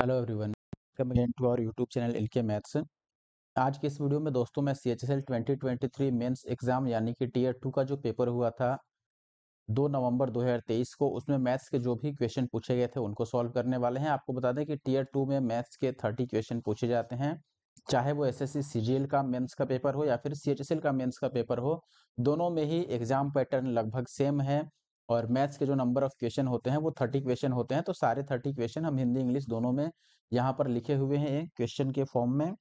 Hello everyone welcome again to our YouTube channel L K maths आज के इस video में दोस्तों मैं C H S L twenty twenty three mains exam यानी कि टीयर टू का जो पेपर हुआ था दो नवंबर 2023 को उसमें मैथ्स के जो भी क्वेश्चन पूछे गए थे उनको सॉल्व करने वाले हैं आपको बता दें कि टीयर टू में मैथ्स के थर्टी क्वेश्चन पूछे जाते हैं चाहे वो एस एस सी का मेन्स का पेपर हो या फिर सी का मेन्स का पेपर हो दोनों में ही एग्जाम पैटर्न लगभग सेम है और मैथ्स के जो नंबर ऑफ क्वेश्चन होते हैं वो थर्टी क्वेश्चन होते हैं तो सारे थर्टी क्वेश्चन हम हिंदी इंग्लिश दोनों में यहाँ पर लिखे हुए हैं क्वेश्चन के फॉर्म में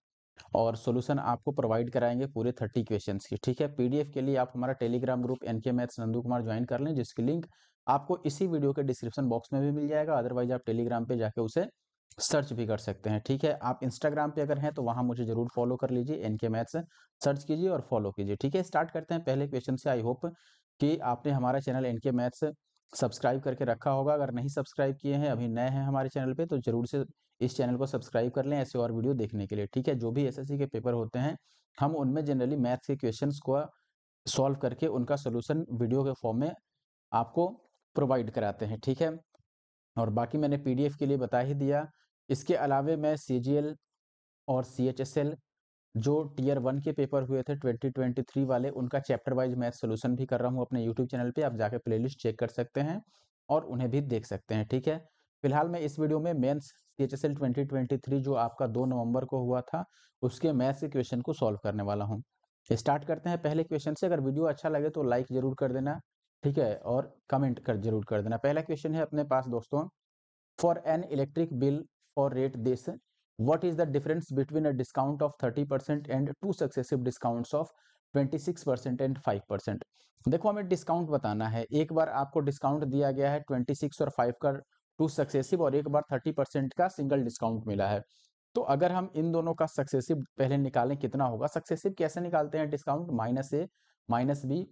और सोल्यूशन आपको प्रोवाइड कराएंगे पूरे थर्टी क्वेश्चन की ठीक है पीडीएफ के लिए आप हमारा Telegram group N K maths Nandu Kumar join कर लें जिसकी लिंक आपको इसी वीडियो के डिस्क्रिप्शन बॉक्स में भी मिल जाएगा अदरवाइज आप टेलीग्राम पे जाके उसे सर्च भी कर सकते हैं ठीक है आप इंस्टाग्राम पे अगर हैं तो वहां मुझे जरूर फॉलो कर लीजिए एनके मैथ्स सर्च कीजिए और फॉलो कीजिए ठीक है स्टार्ट करते हैं पहले क्वेश्चन से आई होप कि आपने हमारा channel N K maths subscribe करके रखा होगा अगर नहीं सब्सक्राइब किए हैं अभी नए हैं हमारे चैनल पे तो जरूर से इस चैनल को सब्सक्राइब कर लें ऐसे और वीडियो देखने के लिए ठीक है जो भी एसएससी के पेपर होते हैं हम उनमें जनरली मैथ्स के क्वेश्चन को सॉल्व करके उनका सोल्यूशन वीडियो के फॉर्म में आपको प्रोवाइड कराते हैं ठीक है और बाकी मैंने पी के लिए बता ही दिया इसके अलावा मैं सी और सी जो टीयर वन के पेपर हुए थे 2023 वाले उनका चैप्टर वाइज मैथ सोल्यूशन भी कर रहा हूँ अपने यूट्यूब चैनल पे आप जाके प्लेलिस्ट चेक कर सकते हैं और उन्हें भी देख सकते हैं ठीक है फिलहाल मैं इस वीडियो में मेन्स सी 2023 जो आपका 2 नवंबर को हुआ था उसके मैथ्स के क्वेश्चन को सॉल्व करने वाला हूँ स्टार्ट करते हैं पहले क्वेश्चन से अगर वीडियो अच्छा लगे तो लाइक जरूर कर देना ठीक है और कमेंट कर जरूर कर देना पहला क्वेश्चन है अपने पास दोस्तों for an electric bill for rate this what is the difference between a discount of 30% and two successive discounts of 26% and 5% देखो हमें डिस्काउंट बताना है एक बार आपको डिस्काउंट दिया गया है 26 और 5 का टू सक्सेसिव और एक बार 30% का सिंगल डिस्काउंट मिला है तो अगर हम इन दोनों का सक्सेसिव पहले निकालें कितना होगा सक्सेसिव कैसे निकालते हैं discount minus A minus B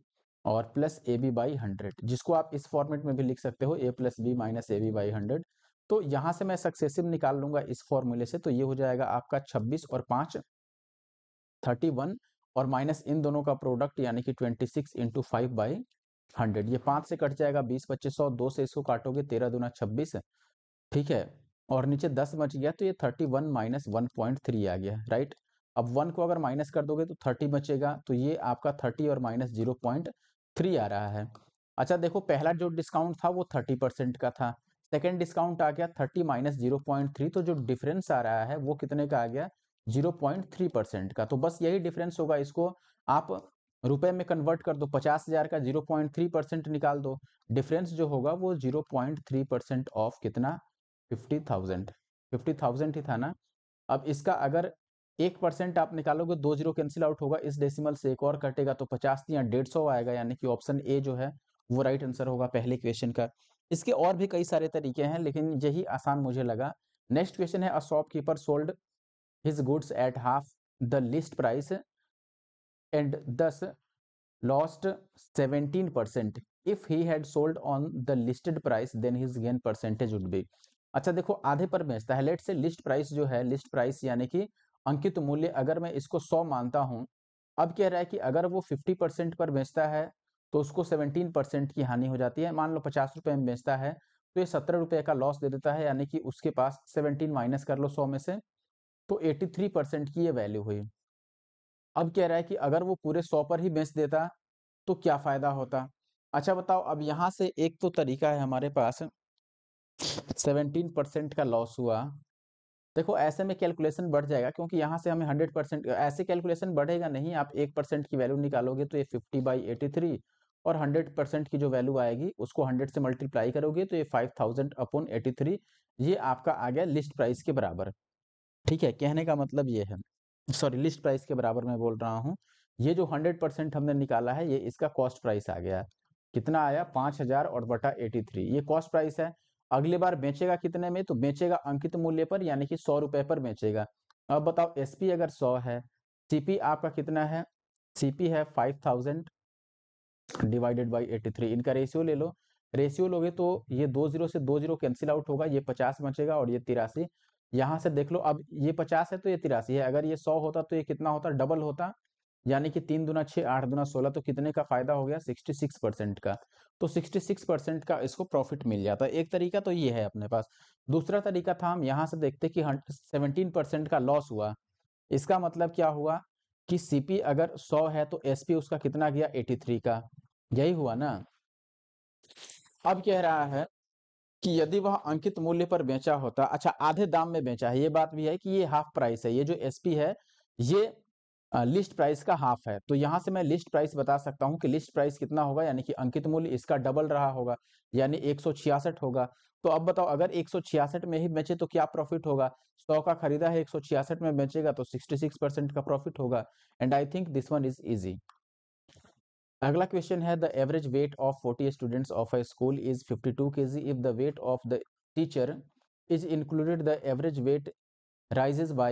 और plus A B by hundred जिसको आप इस फॉर्मेट में भी लिख सकते हो A plus B minus A B by hundred तो यहां से मैं सक्सेसिव निकाल लूंगा इस फॉर्मूले से तो ये हो जाएगा आपका 26 और 5 31 और माइनस इन दोनों का प्रोडक्ट यानी कि 26 six into five by hundred ये पांच से कट जाएगा बीस पच्चीस सौ दो से इसको काटोगे तेरह दूना छब्बीस ठीक है और नीचे दस बच गया तो ये thirty one minus one point three आ गया राइट अब वन को अगर माइनस कर दोगे तो थर्टी बचेगा तो ये आपका थर्टी और माइनस जीरो पॉइंट थ्री आ रहा है अच्छा देखो पहला जो डिस्काउंट था वो थर्टी परसेंट का था सेकेंड डिस्काउंट आ गया thirty minus zero point three तो जो डिफरेंस आ रहा है वो कितने का आ गया जीरो पॉइंट थ्री परसेंट का तो बस यही डिफरेंस होगा इसको आप रुपए में कन्वर्ट कर दो पचास हजार का जीरो पॉइंट थ्री परसेंट निकाल दो डिफरेंस जो होगा वो zero point three percent of कितना फिफ्टी थाउजेंड फिफ्टी थाउजेंड ही था ना अब इसका अगर एक परसेंट आप निकालोगे दो जीरो कैंसिल आउट होगा इस डेसिमल से एक और कटेगा तो पचास या डेढ़ सौ आएगा यानी कि ऑप्शन ए जो है वो राइट right आंसर होगा पहले क्वेश्चन का इसके और भी कई सारे तरीके हैं लेकिन यही आसान मुझे लगा नेक्स्ट क्वेश्चन है a shopkeeper sold his goods at half the list price and thus lost seventeen percent if he had sold on the listed price then his gain percentage would be अच्छा देखो आधे पर बेचता है late से list price जो है list price यानी कि अंकित मूल्य अगर मैं इसको सौ मानता हूँ अब कह रहा है कि अगर वो फिफ्टी परसेंट पर बेचता है तो उसको सेवनटीन परसेंट की हानि हो जाती है मान लो पचास रुपये में बेचता है तो ये सत्रह रुपये का लॉस दे देता है यानी कि उसके पास सेवनटीन माइनस कर लो सौ में से तो एटी थ्री परसेंट की ये वैल्यू हुई अब कह रहा है कि अगर वो पूरे सौ पर ही बेच देता तो क्या फ़ायदा होता अच्छा बताओ अब यहाँ से एक तो तरीका है हमारे पास सेवनटीन परसेंट का लॉस हुआ देखो ऐसे में कैलकुलेशन बढ़ जाएगा क्योंकि यहाँ से हमें हंड्रेड परसेंट ऐसे कैलकुलेशन बढ़ेगा नहीं आप एक परसेंट की वैल्यू निकालोगे तो ये फिफ्टी बाई एटी थ्री और 100 परसेंट की जो वैल्यू आएगी उसको 100 से मल्टीप्लाई करोगे तो ये 5000 अपॉन एटी ये आपका आ गया लिस्ट प्राइस के बराबर ठीक है कहने का मतलब ये है सॉरी लिस्ट प्राइस के बराबर मैं बोल रहा हूँ ये जो 100 परसेंट हमने निकाला है ये इसका कॉस्ट प्राइस आ गया कितना आया पाँच और बटा एटी ये कॉस्ट प्राइस है अगली बार बेचेगा कितने में तो बेचेगा अंकित मूल्य पर यानी कि सौ रुपए पर बेचेगा अब बताओ एसपी अगर सौ है सीपी आपका कितना है सीपी है five thousand divided by three इनका रेशियो ले लो रेशियो लोगे तो ये दो जीरो से दो जीरो कैंसिल आउट होगा ये पचास बचेगा और ये तिरासी यहाँ से देख लो अब ये पचास है तो ये तिरासी है अगर ये सौ होता तो ये कितना होता डबल होता यानी कि तीन दुना छः आठ दुना सोलह तो कितने का फायदा हो गया सिक्सटी सिक्स परसेंट का तो सिक्सटी सिक्स परसेंट का इसको प्रॉफिट मिल जाता है एक तरीका तो ये है अपने पास दूसरा तरीका था हम यहाँ से देखते कि सेवनटीन परसेंट का लॉस हुआ इसका मतलब क्या हुआ कि सीपी अगर 100 है तो एसपी उसका कितना गया 83 का यही हुआ ना अब कह रहा है कि यदि वह अंकित मूल्य पर बेचा होता अच्छा आधे दाम में बेचा है ये बात भी है कि ये हाफ प्राइस है ये जो एसपी है ये लिस्ट प्राइस का हाफ है तो यहां से मैं लिस्ट प्राइस बता सकता हूं कि लिस्ट प्राइस कितना होगा यानी कि अंकित मूल्य इसका डबल रहा होगा यानी एक होगा तो अब बताओ अगर एक में ही बेचे तो क्या प्रॉफिट होगा सौ का खरीदा है एक में बेचेगा तो 66 परसेंट का प्रॉफिट होगा and I think this one is easy अगला क्वेश्चन है the average weight of 40 students of a school is 52 kg if the weight of the teacher is included the average weight rises by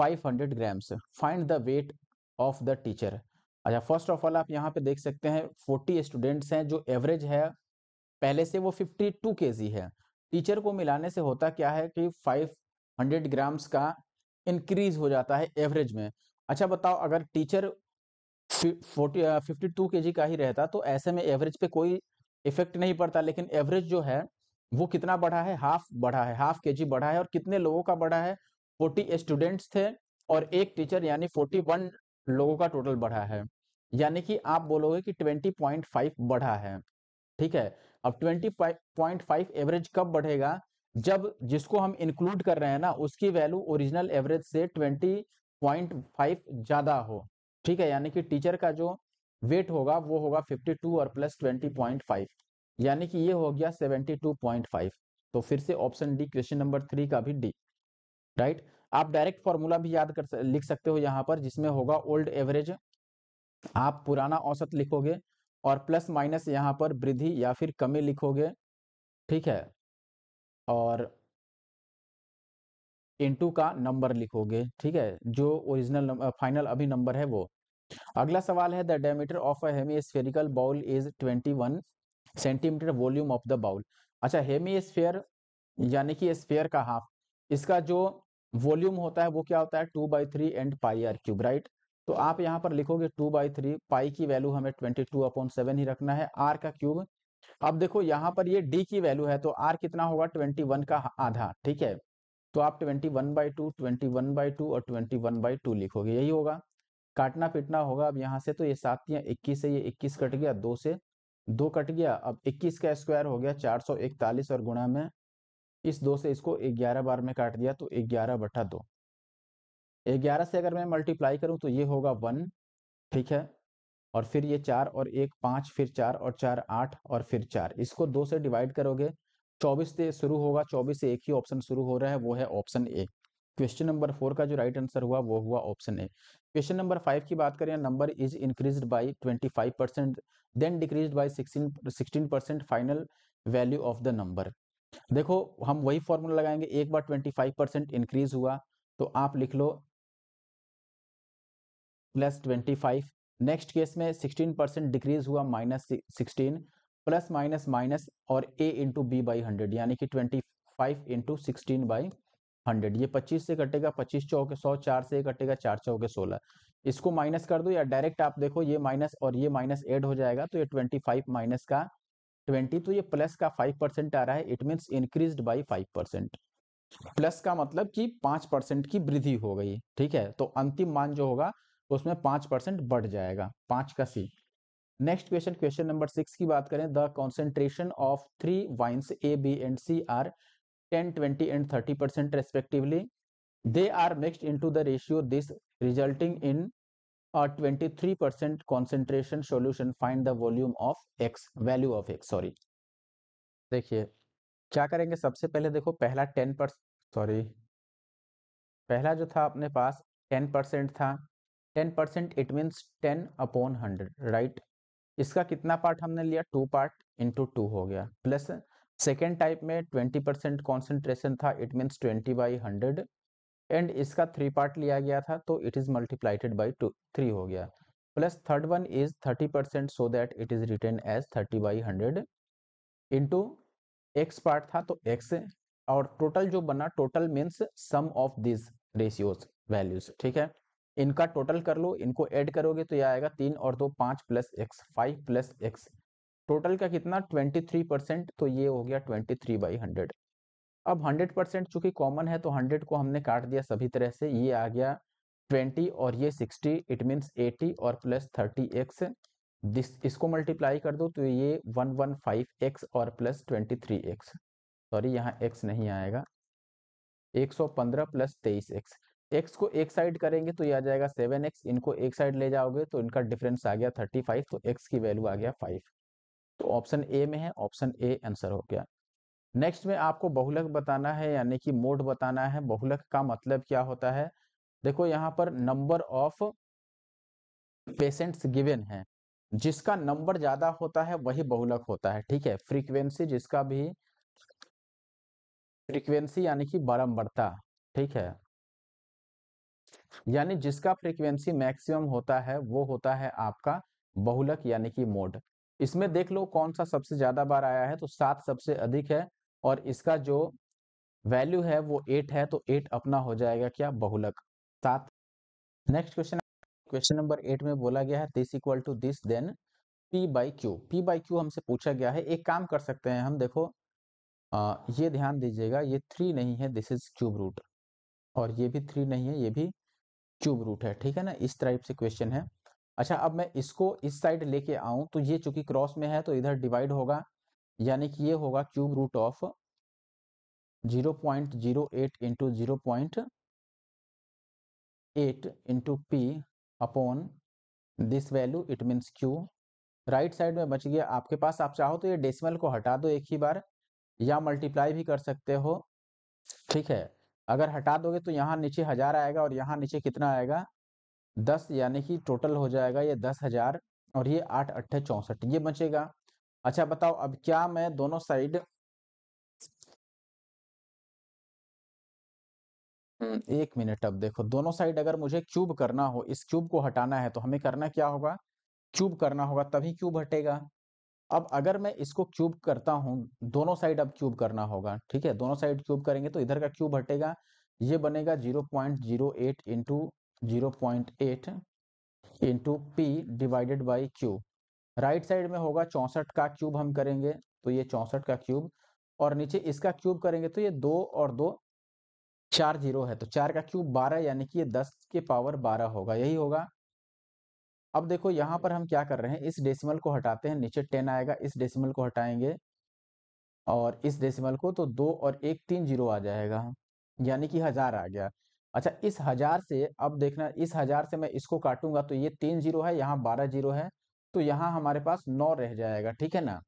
500 grams find the weight of the teacher अच्छा first of all आप यहाँ पे देख सकते हैं 40 students हैं जो average है पहले से वो 52 केजी है टीचर को मिलाने से होता क्या है कि 500 ग्राम्स का इंक्रीज हो जाता है एवरेज में अच्छा बताओ अगर टीचर फोर्टी फिफ्टी टू के जी का ही रहता तो ऐसे में एवरेज पे कोई इफेक्ट नहीं पड़ता लेकिन एवरेज जो है वो कितना बढ़ा है हाफ बढ़ा है हाफ के जी बढ़ा है और कितने लोगों का बढ़ा है फोर्टी स्टूडेंट्स थे और एक टीचर यानी फोर्टी वन लोगों का टोटल बढ़ा है यानी कि आप बोलोगे कि ट्वेंटी पॉइंट फाइव बढ़ा है ठीक है अब 20.5 एवरेज कब बढ़ेगा जब जिसको हम इंक्लूड कर रहे हैं ना उसकी वैल्यू ओरिजिनल एवरेज से 20.5 ज्यादा हो ठीक है यानी कि टीचर का जो वेट होगा वो होगा 52 और प्लस 20.5 यानी कि ये हो गया 72.5 तो फिर से option D question number three का भी डी राइट आप डायरेक्ट फॉर्मूला भी याद कर लिख सकते हो यहाँ पर जिसमें होगा ओल्ड एवरेज आप पुराना औसत लिखोगे और प्लस माइनस यहाँ पर वृद्धि या फिर कमी लिखोगे ठीक है और इनटू का नंबर लिखोगे ठीक है जो ओरिजिनल फाइनल अभी नंबर है वो अगला सवाल है the diameter of a hemispherical bowl is 21 centimetre volume of the bowl अच्छा हेमी स्फेयर यानी कि स्फेयर का हाफ इसका जो वॉल्यूम होता है वो क्या होता है two by three and pi r cube right तो आप यहाँ पर लिखोगे टू बाई थ्री पाई की वैल्यू हमें ट्वेंटी टू अपॉन सेवन ही रखना है आर का क्यूब अब देखो यहाँ पर ये डी की वैल्यू है तो आर कितना होगा ट्वेंटी वन का आधा ठीक है तो आप twenty one by two twenty one by two और ट्वेंटी वन बाई टू लिखोगे यही होगा काटना पीटना होगा अब यहाँ से तो ये सात या इक्कीस है ये इक्कीस कट गया दो से दो कट गया अब इक्कीस का स्क्वायर हो गया चार सौ इकतालीस और गुणा में इस दो से इसको ग्यारह बार में काट दिया तो ग्यारह बटा दो ग्यारह से अगर मैं मल्टीप्लाई करूं तो ये होगा वन ठीक है और फिर ये चार और एक पाँच फिर चार और चार आठ और फिर चार इसको दो से डिवाइड करोगे चौबीस से शुरू होगा चौबीस से एक ही ऑप्शन शुरू हो रहा है वो है option A question number four का जो राइट आंसर हुआ वो हुआ option A question number five की बात करें number is increase by twenty five percent then decrease by sixteen percent final value of the number देखो हम वही फॉर्मूला लगाएंगे एक बार ट्वेंटी फाइव परसेंट इंक्रीज हुआ तो आप लिख लो plus twenty five next case में सिक्सटीन परसेंट डिक्रीज हुआ minus sixteen plus minus minus और A into B by hundred यानी कि twenty five into sixteen by hundred ये पच्चीस से कटेगा पच्चीस चौके सौ चार से कटेगा चार चौके सोलह इसको माइनस कर दो या डायरेक्ट आप देखो ये माइनस और ये माइनस एड हो जाएगा तो ये ट्वेंटी फाइव माइनस का ट्वेंटी तो ये प्लस का फाइव परसेंट आ रहा है it means increase by five percent plus का मतलब कि पांच परसेंट की वृद्धि हो गई ठीक है तो अंतिम मान जो होगा उसमें पांच परसेंट बढ़ जाएगा पांच का C next question question number six की बात करें the concentration of three wines A B and C are ten twenty and thirty percent respectively they are mixed into the ratio this resulting in twenty three percent concentration solution find the volume of X value of X sorry देखिए क्या करेंगे सबसे पहले देखो पहला ten percent sorry पहला जो था अपने पास टेन परसेंट था ten percent it means ten upon hundred right इसका कितना पार्ट हमने लिया टू पार्ट इंटू टू हो गया प्लस सेकेंड टाइप में ट्वेंटी परसेंट कॉन्सेंट्रेशन था it means twenty by hundred and इसका थ्री पार्ट लिया गया था तो it is multiplied by two three हो गया plus third one is thirty percent so that it is written as thirty by hundred into X part था तो X और टोटल जो बना total means sum of this ratios values ठीक है इनका टोटल कर लो इनको ऐड करोगे तो यह आएगा तीन और दो पांच plus X five plus X total का कितना ट्वेंटी थ्री परसेंट तो ये हो गया ट्वेंटी थ्री बाई हंड्रेड अब हंड्रेड परसेंट चूंकि कॉमन है तो हंड्रेड को हमने काट दिया सभी तरह से ये आ गया ट्वेंटी और ये सिक्सटी इट मीन्स एटी और प्लस थर्टी एक्स इसको मल्टीप्लाई कर दो तो ये वन वन फाइव एक्स और plus twenty three X sorry यहाँ एक्स नहीं आएगा एक सौ पंद्रह प्लस तेईस एक्स एक्स को एक साइड करेंगे तो ये आ जाएगा सेवन एक्स इनको एक साइड ले जाओगे तो इनका डिफरेंस आ गया थर्टी फाइव तो एक्स की वैल्यू आ गया फाइव तो ऑप्शन ए में है ऑप्शन ए आंसर हो गया नेक्स्ट में आपको बहुलक बताना है यानी कि मोड बताना है बहुलक का मतलब क्या होता है देखो यहाँ पर नंबर ऑफ पेशेंट्स गिवेन है जिसका नंबर ज्यादा होता है वही बहुलक होता है ठीक है फ्रीक्वेंसी जिसका भी फ्रीक्वेंसी यानी कि बारम्बरता ठीक है यानी जिसका फ्रीक्वेंसी मैक्सिमम होता है वो होता है आपका बहुलक यानी कि मोड इसमें देख लो कौन सा सबसे ज्यादा बार आया है तो सात सबसे अधिक है और इसका जो वैल्यू है वो एट है तो एट अपना हो जाएगा क्या बहुलक सात next question question number eight में बोला गया है this equal to this then P by Q P by Q हमसे पूछा गया है एक काम कर सकते हैं हम देखो आ, ये ध्यान दीजिएगा ये थ्री नहीं है दिस इज क्यूब रूट और ये भी थ्री नहीं है ये भी क्यूब रूट है ठीक है ना इस टाइप से क्वेश्चन है अच्छा अब मैं इसको इस साइड लेके आऊं तो ये चूंकि क्रॉस में है तो इधर डिवाइड होगा यानी कि ये होगा cube root of zero point zero eight into zero point eight into P upon this value it means Q right side में बच गया आपके पास आप चाहो तो ये डेसिमल को हटा दो एक ही बार या मल्टीप्लाई भी कर सकते हो ठीक है अगर हटा दोगे तो यहाँ नीचे हजार आएगा और यहाँ नीचे कितना आएगा दस यानी कि टोटल हो जाएगा ये दस हजार और ये आठ अट्ठे चौसठ ये बचेगा अच्छा बताओ अब क्या मैं दोनों साइड हम्म, एक मिनट अब देखो दोनों साइड अगर मुझे क्यूब करना हो इस क्यूब को हटाना है तो हमें करना क्या होगा क्यूब करना होगा तभी क्यूब हटेगा अब अगर मैं इसको क्यूब करता हूं दोनों साइड अब क्यूब करना होगा ठीक है दोनों साइड क्यूब करेंगे तो इधर का क्यूब हटेगा ये बनेगा zero point zero eight into zero point eight into P divided by Q right side में होगा चौंसठ का क्यूब हम करेंगे तो ये चौसठ का क्यूब और नीचे इसका क्यूब करेंगे तो ये दो और दो चार जीरो है तो चार का क्यूब बारह यानी कि ये दस के पावर बारह होगा यही होगा अब देखो यहाँ पर हम क्या कर रहे हैं इस डेसिमल को हटाते हैं नीचे टेन आएगा इस डेसिमल को हटाएंगे और इस डेसिमल को तो दो और एक तीन जीरो आ जाएगा यानी कि हजार आ गया अच्छा इस हजार से अब देखना इस हजार से मैं इसको काटूंगा तो ये तीन जीरो है यहाँ बारह जीरो है तो यहाँ हमारे पास नौ रह जाएगा ठीक है ना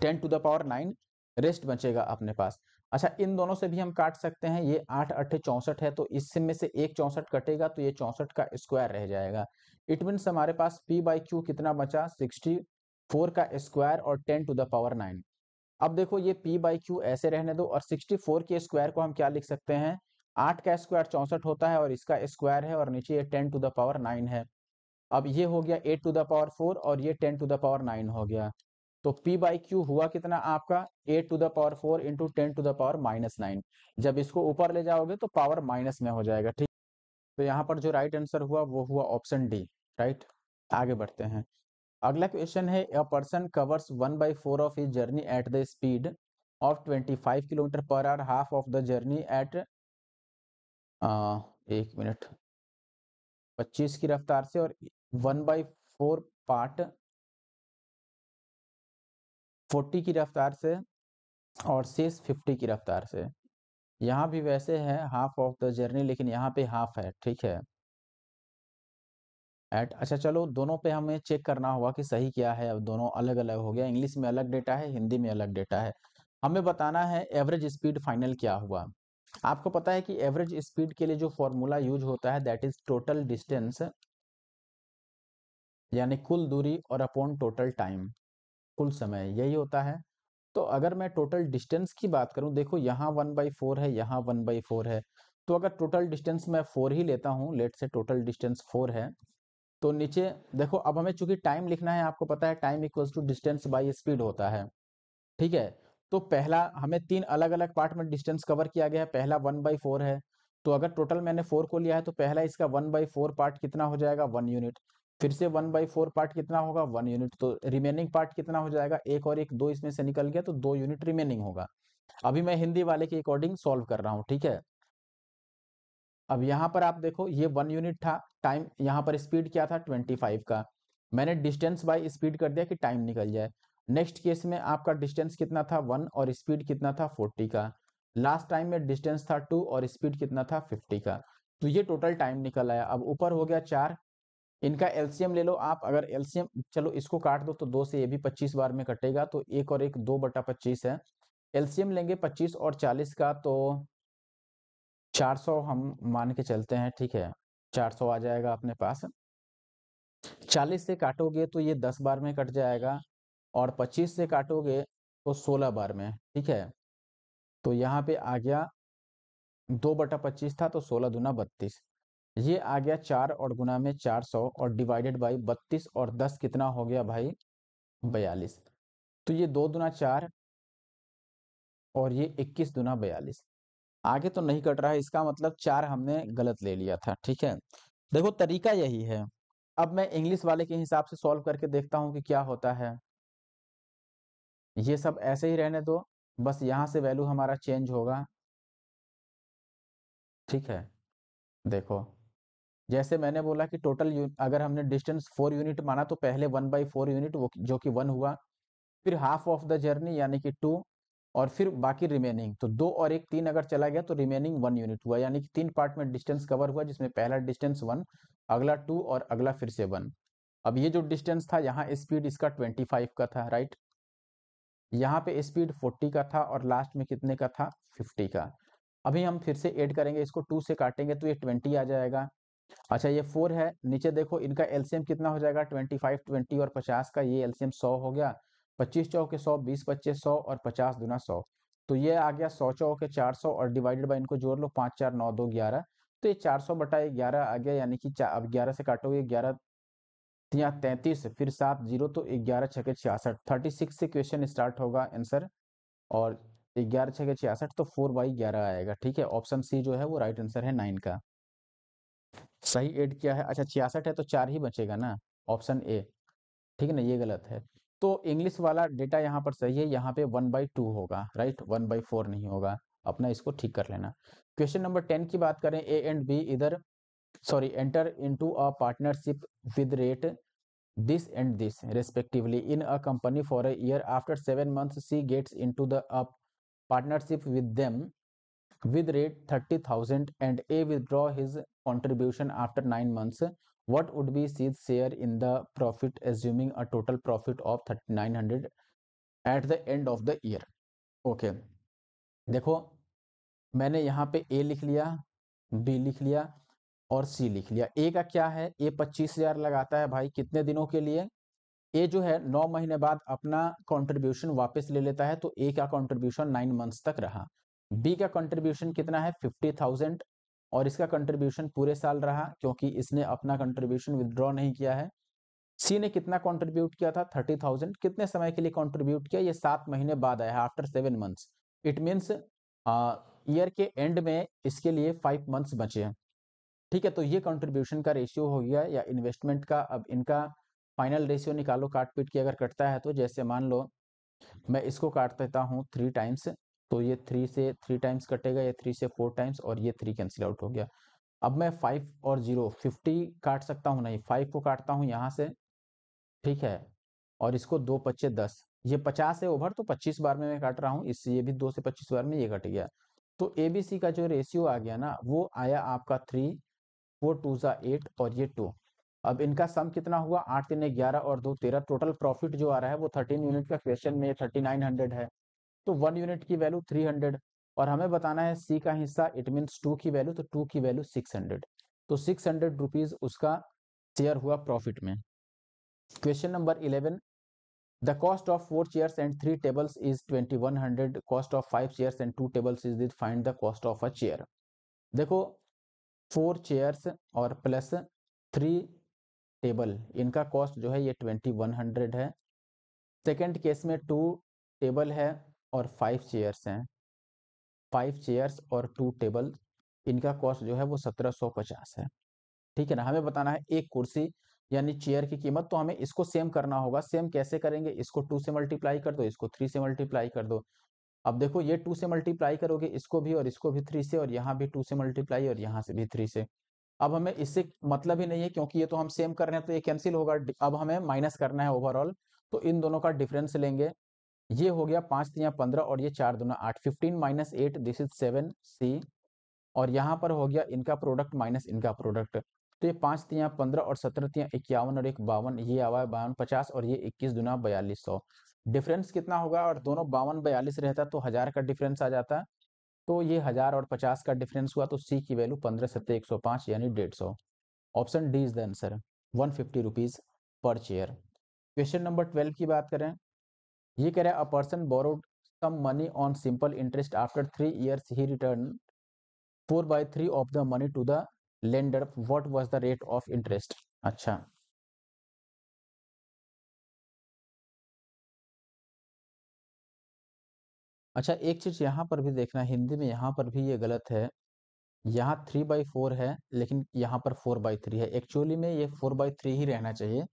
ten to the power nine rest बचेगा अपने पास अच्छा इन दोनों से भी हम काट सकते हैं ये आठ अट्ठे चौंसठ है तो इससे में से एक चौंसठ कटेगा तो ये चौंसठ का स्क्वायर रह जाएगा इट मीन्स हमारे पास पी बाई क्यू कितना बचा सिक्सटी फोर का स्क्वायर और ten to the power nine अब देखो ये पी बाई क्यू ऐसे रहने दो और सिक्सटी फोर के स्क्वायर को हम क्या लिख सकते हैं आठ का स्क्वायर चौंसठ होता है और इसका स्क्वायर है और नीचे ये ten to the power nine है अब ये हो गया eight to the power four और ये ten to the power nine हो गया तो p बाई क्यू हुआ कितना आपका eight to the power four into ten to the power minus nine जब इसको ऊपर ले जाओगे तो पावर माइनस में हो जाएगा ठीक तो यहाँ पर जो राइट आंसर हुआ वो हुआ ऑप्शन डी राइट आगे बढ़ते हैं अगला क्वेश्चन है a person covers one by four of his journey at the speed of twenty five kilometre per hour half of the journey at एक मिनट पच्चीस की रफ्तार से और one by four part forty की रफ्तार से और शेष फिफ्टी की रफ्तार से यहाँ भी वैसे है हाफ ऑफ द जर्नी लेकिन यहाँ पे हाफ है ठीक है एट अच्छा चलो दोनों पे हमें चेक करना होगा कि सही क्या है अब दोनों अलग अलग हो गया इंग्लिश में अलग डेटा है हिंदी में अलग डेटा है हमें बताना है एवरेज स्पीड फाइनल क्या हुआ आपको पता है कि एवरेज स्पीड के लिए जो फॉर्मूला यूज होता है दैट इज टोटल डिस्टेंस यानी कुल दूरी और अपॉन टोटल टाइम कुल समय यही होता है तो अगर मैं टोटल डिस्टेंस की बात करूं देखो यहाँ वन बाई फोर है यहाँ वन बाई फोर है तो अगर टोटल डिस्टेंस मैं फोर ही लेता हूँ लेट से टोटल डिस्टेंस फोर है तो नीचे देखो अब हमें चूंकि टाइम लिखना है आपको पता है time equals to distance by speed होता है ठीक है तो पहला हमें तीन अलग अलग पार्ट में डिस्टेंस कवर किया गया है पहला वन बाई फोर है तो अगर टोटल मैंने फोर को लिया है तो पहला इसका वन बाई फोर पार्ट कितना हो जाएगा वन यूनिट फिर से वन बाई फोर पार्ट कितना होगा वन यूनिट तो रिमेनिंग पार्ट कितना हो जाएगा एक और एक दो इसमें से निकल गया तो दो यूनिट रिमेनिंग होगा अभी मैं हिंदी वाले के अकॉर्डिंग सॉल्व कर रहा हूँ ठीक है अब यहाँ पर आप देखो ये वन यूनिट था टाइम यहाँ पर स्पीड क्या था 25 का मैंने डिस्टेंस बाय स्पीड कर दिया कि टाइम निकल जाए नेक्स्ट केस में आपका डिस्टेंस कितना था वन और स्पीड कितना था फोर्टी का लास्ट टाइम में डिस्टेंस था टू और स्पीड कितना था फिफ्टी का तो ये टोटल टाइम निकल आया अब ऊपर हो गया चार इनका एलसीएम ले लो आप अगर एलसीएम चलो इसको काट दो तो दो से ये भी पच्चीस बार में कटेगा तो एक और एक दो बटा पच्चीस है एलसीएम लेंगे पच्चीस और चालीस का तो 400 हम मान के चलते हैं ठीक है 400 आ जाएगा अपने पास 40 से काटोगे तो ये 10 बार में कट जाएगा और 25 से काटोगे तो 16 बार में ठीक है तो यहाँ पे आ गया दो बटा पच्चीस था तो सोलह दुना बत्तीस ये आ गया चार और गुना में चार सौ और डिवाइडेड बाई बत्तीस और दस कितना हो गया भाई बयालीस तो ये दो दुना चार और ये इक्कीस दुना बयालीस आगे तो नहीं कट रहा है इसका मतलब चार हमने गलत ले लिया था ठीक है देखो तरीका यही है अब मैं इंग्लिश वाले के हिसाब से सॉल्व करके देखता हूं कि क्या होता है ये सब ऐसे ही रहने दो बस यहाँ से वैल्यू हमारा चेंज होगा ठीक है देखो जैसे मैंने बोला कि टोटल अगर हमने डिस्टेंस फोर यूनिट माना तो पहले वन बाई फोर यूनिट जो कि वन हुआ फिर हाफ ऑफ द जर्नी यानी कि टू और फिर बाकी रिमेनिंग तो दो और एक तीन अगर चला गया तो रिमेनिंग वन यूनिट हुआ यानी कि तीन पार्ट में डिस्टेंस कवर हुआ जिसमें पहला डिस्टेंस वन अगला टू और अगला फिर से वन अब ये जो डिस्टेंस था यहाँ स्पीड इसका ट्वेंटी फाइव का था राइट यहाँ पे स्पीड फोर्टी का था और लास्ट में कितने का था फिफ्टी का अभी हम फिर से एड करेंगे इसको टू से काटेंगे तो ये ट्वेंटी आ जाएगा अच्छा ये फोर है नीचे देखो इनका एल्सियम कितना हो जाएगा ट्वेंटी फाइव ट्वेंटी और पचास का ये एल्सियम सौ हो गया पच्चीस चौके सौ बीस पच्चीस सौ और पचास दुना सौ तो ये आ गया सौ चौके चार सौ और डिवाइडेड बाई इनको जोड़ लो पांच चार नौ दो ग्यारह तो ये चार सौ बटा ग्यारह आ गया यानी कि अब ग्यारह से काटोगे ग्यारह यहाँ तैंतीस फिर सात जीरो तो ग्यारह छः के छियासठ थर्टी सिक्स से क्वेश्चन स्टार्ट होगा आंसर और ग्यारह छः के छियासठ तो फोर बाई ग्यारह आएगा ठीक है ऑप्शन सी जो है वो राइट आंसर है नाइन का सही एड किया है अच्छा छियासठ है तो चार ही बचेगा ना ऑप्शन ए ठीक है ना ये गलत है तो इंग्लिश वाला डेटा यहाँ पर सही है यहाँ पे वन बाई टू होगा राइट वन बाई फोर नहीं होगा अपना इसको ठीक कर लेना क्वेश्चन नंबर टेन की बात करें ए एंड बी इधर sorry enter into a partnership with rate this and this respectively in a company for a year after seven month C gets in the partnership with them with rate thirty thousand and A withdraw his contribution after nine months what would be Seed's share in the profit assuming a total profit of 3900 at the end of the year okay okay. देखो मैंने यहाँ पे ए लिख लिया B लिख लिया और सी लिख लिया ए का क्या है ए पच्चीस हजार लगाता है भाई कितने दिनों के लिए ए जो है नौ महीने बाद अपना कंट्रीब्यूशन वापस ले लेता है तो ए का कंट्रीब्यूशन नाइन मंथ्स तक रहा बी का कंट्रीब्यूशन कितना है फिफ्टी थाउजेंड और इसका कंट्रीब्यूशन पूरे साल रहा क्योंकि इसने अपना कंट्रीब्यूशन विदड्रॉ नहीं किया है सी ने कितना कंट्रीब्यूट किया था थर्टी थाउजेंड कितने समय के लिए कंट्रीब्यूट किया ये सात महीने बाद आया after seven months it means year के एंड में इसके लिए फाइव मंथ्स बचे हैं ठीक है तो ये कंट्रीब्यूशन का रेशियो हो गया या इन्वेस्टमेंट का अब इनका फाइनल रेशियो निकालो काट पीट के अगर कटता है तो जैसे मान लो मैं इसको काट देता हूँ थ्री टाइम्स तो ये थ्री से थ्री टाइम्स कटेगा ये थ्री से फोर टाइम्स और ये थ्री कैंसिल आउट हो गया अब मैं फाइव और जीरो फिफ्टी काट सकता हूँ नहीं फाइव को काटता हूँ यहाँ से ठीक है और इसको दो पच्चे दस ये पचास है ओवर तो पच्चीस बार में मैं काट रहा हूँ इससे ये भी दो से पच्चीस बार में ये कट गया तो ए बी सी का जो रेशियो आ गया ना वो आया आपका थ्री वो टू सा एट और ये टू अब इनका सम कितना हुआ आठ तीन ग्यारह और दो तेरह टोटल प्रॉफिट जो आ रहा है वो थर्टीन यूनिट का क्वेश्चन में थर्टी नाइन हंड्रेड है तो वन यूनिट की वैल्यू थ्री हंड्रेड और हमें बताना है सी का हिस्सा इट मीन्स टू की वैल्यू तो टू की वैल्यू सिक्स हंड्रेड तो सिक्स हंड्रेड रुपीज उसका शेयर हुआ प्रॉफिट में question number eleven the cost of four chairs and three tables is twenty one hundred cost of five chairs and two tables is this find the cost of a chair देखो four chairs और plus three table इनका cost जो है ये twenty one hundred है second case में two table है और फाइव चेयर्स हैं फाइव चेयर्स और टू टेबल इनका कॉस्ट जो है वो सत्रह सौ पचास है ठीक है ना हमें बताना है एक कुर्सी यानी चेयर की कीमत तो हमें इसको सेम करना होगा सेम कैसे करेंगे इसको टू से मल्टीप्लाई कर दो इसको थ्री से मल्टीप्लाई कर दो अब देखो ये टू से मल्टीप्लाई करोगे इसको भी और इसको भी थ्री से और यहाँ भी टू से मल्टीप्लाई और यहाँ से भी थ्री से अब हमें इससे मतलब ही नहीं है क्योंकि ये तो हम सेम कर रहे हैं तो ये कैंसिल होगा अब हमें माइनस करना है ओवरऑल तो इन दोनों का डिफरेंस लेंगे ये हो गया पांच तीन पंद्रह और ये चार दुना आठ fifteen minus eight this is seven C और यहाँ पर हो गया इनका प्रोडक्ट माइनस इनका प्रोडक्ट तो ये पांच तिया पंद्रह और सत्रह तीन इक्यावन और एक बावन ये आवा है बावन पचास और ये इक्कीस दुना बयालीस सौ डिफरेंस कितना होगा और दोनों बावन बयालीस रहता तो हज़ार का डिफरेंस आ जाता तो ये हज़ार और पचास का डिफरेंस हुआ तो सी की वैल्यू पंद्रह सत्तर एक सौ पांच यानी डेढ़ सौ option D is the answer one fifty rupees per chair question number twelve की बात करें ये कह रहा है a person borrowed some money on simple interest after three years he return four by three of the money to the lender what was the rate of interest अच्छा अच्छा एक चीज यहाँ पर भी देखना हिंदी में यहाँ पर भी ये गलत है यहाँ थ्री बाई फोर है लेकिन यहाँ पर फोर बाई थ्री है एक्चुअली में ये फोर बाई थ्री ही रहना चाहिए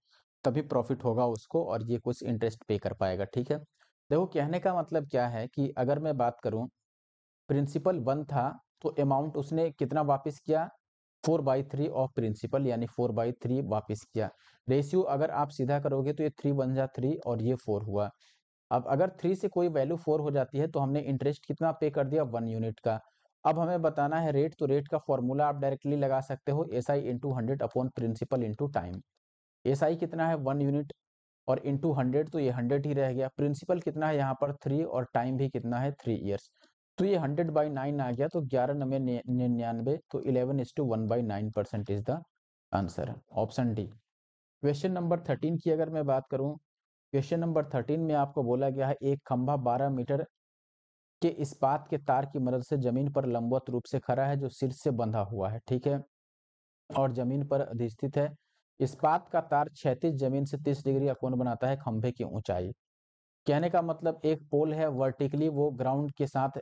तभी प्रॉफिट होगा उसको और ये कुछ इंटरेस्ट पे कर पाएगा ठीक है देखो कहने का मतलब क्या है कि अगर मैं बात करूं प्रिंसिपल वन था तो अमाउंट उसने कितना वापस किया four by three of principal यानी फोर बाई थ्री वापिस किया रेशियो अगर आप सीधा करोगे तो ये थ्री वन जा थ्री और ये फोर हुआ अब अगर थ्री से कोई वैल्यू फोर हो जाती है तो हमने इंटरेस्ट कितना पे कर दिया वन यूनिट का अब हमें बताना है रेट तो रेट का फॉर्मूला आप डायरेक्टली लगा सकते हो S I into hundred upon principal into time S I कितना है वन यूनिट और इंटू हंड्रेड तो ये हंड्रेड ही रह गया प्रिंसिपल कितना है यहाँ पर थ्री और टाइम भी कितना है थ्री ईयर्स तो ये हंड्रेड बाई नाइन आ गया तो ग्यारह नब्बे निन्यानवे तो eleven is two one by nine percent is the answer option D question number thirteen की अगर मैं बात करूं क्वेश्चन नंबर थर्टीन में आपको बोला गया है एक खंभा बारह मीटर के इस्पात के तार की मदद से जमीन पर लंबवत रूप से खड़ा है जो सिर से बंधा हुआ है ठीक है और जमीन पर अधिष्ठित है इस्पात का तार क्षैतिज जमीन से 30 डिग्री का कोण बनाता है खंभे की ऊंचाई कहने का मतलब एक पोल है वर्टिकली वो ग्राउंड के साथ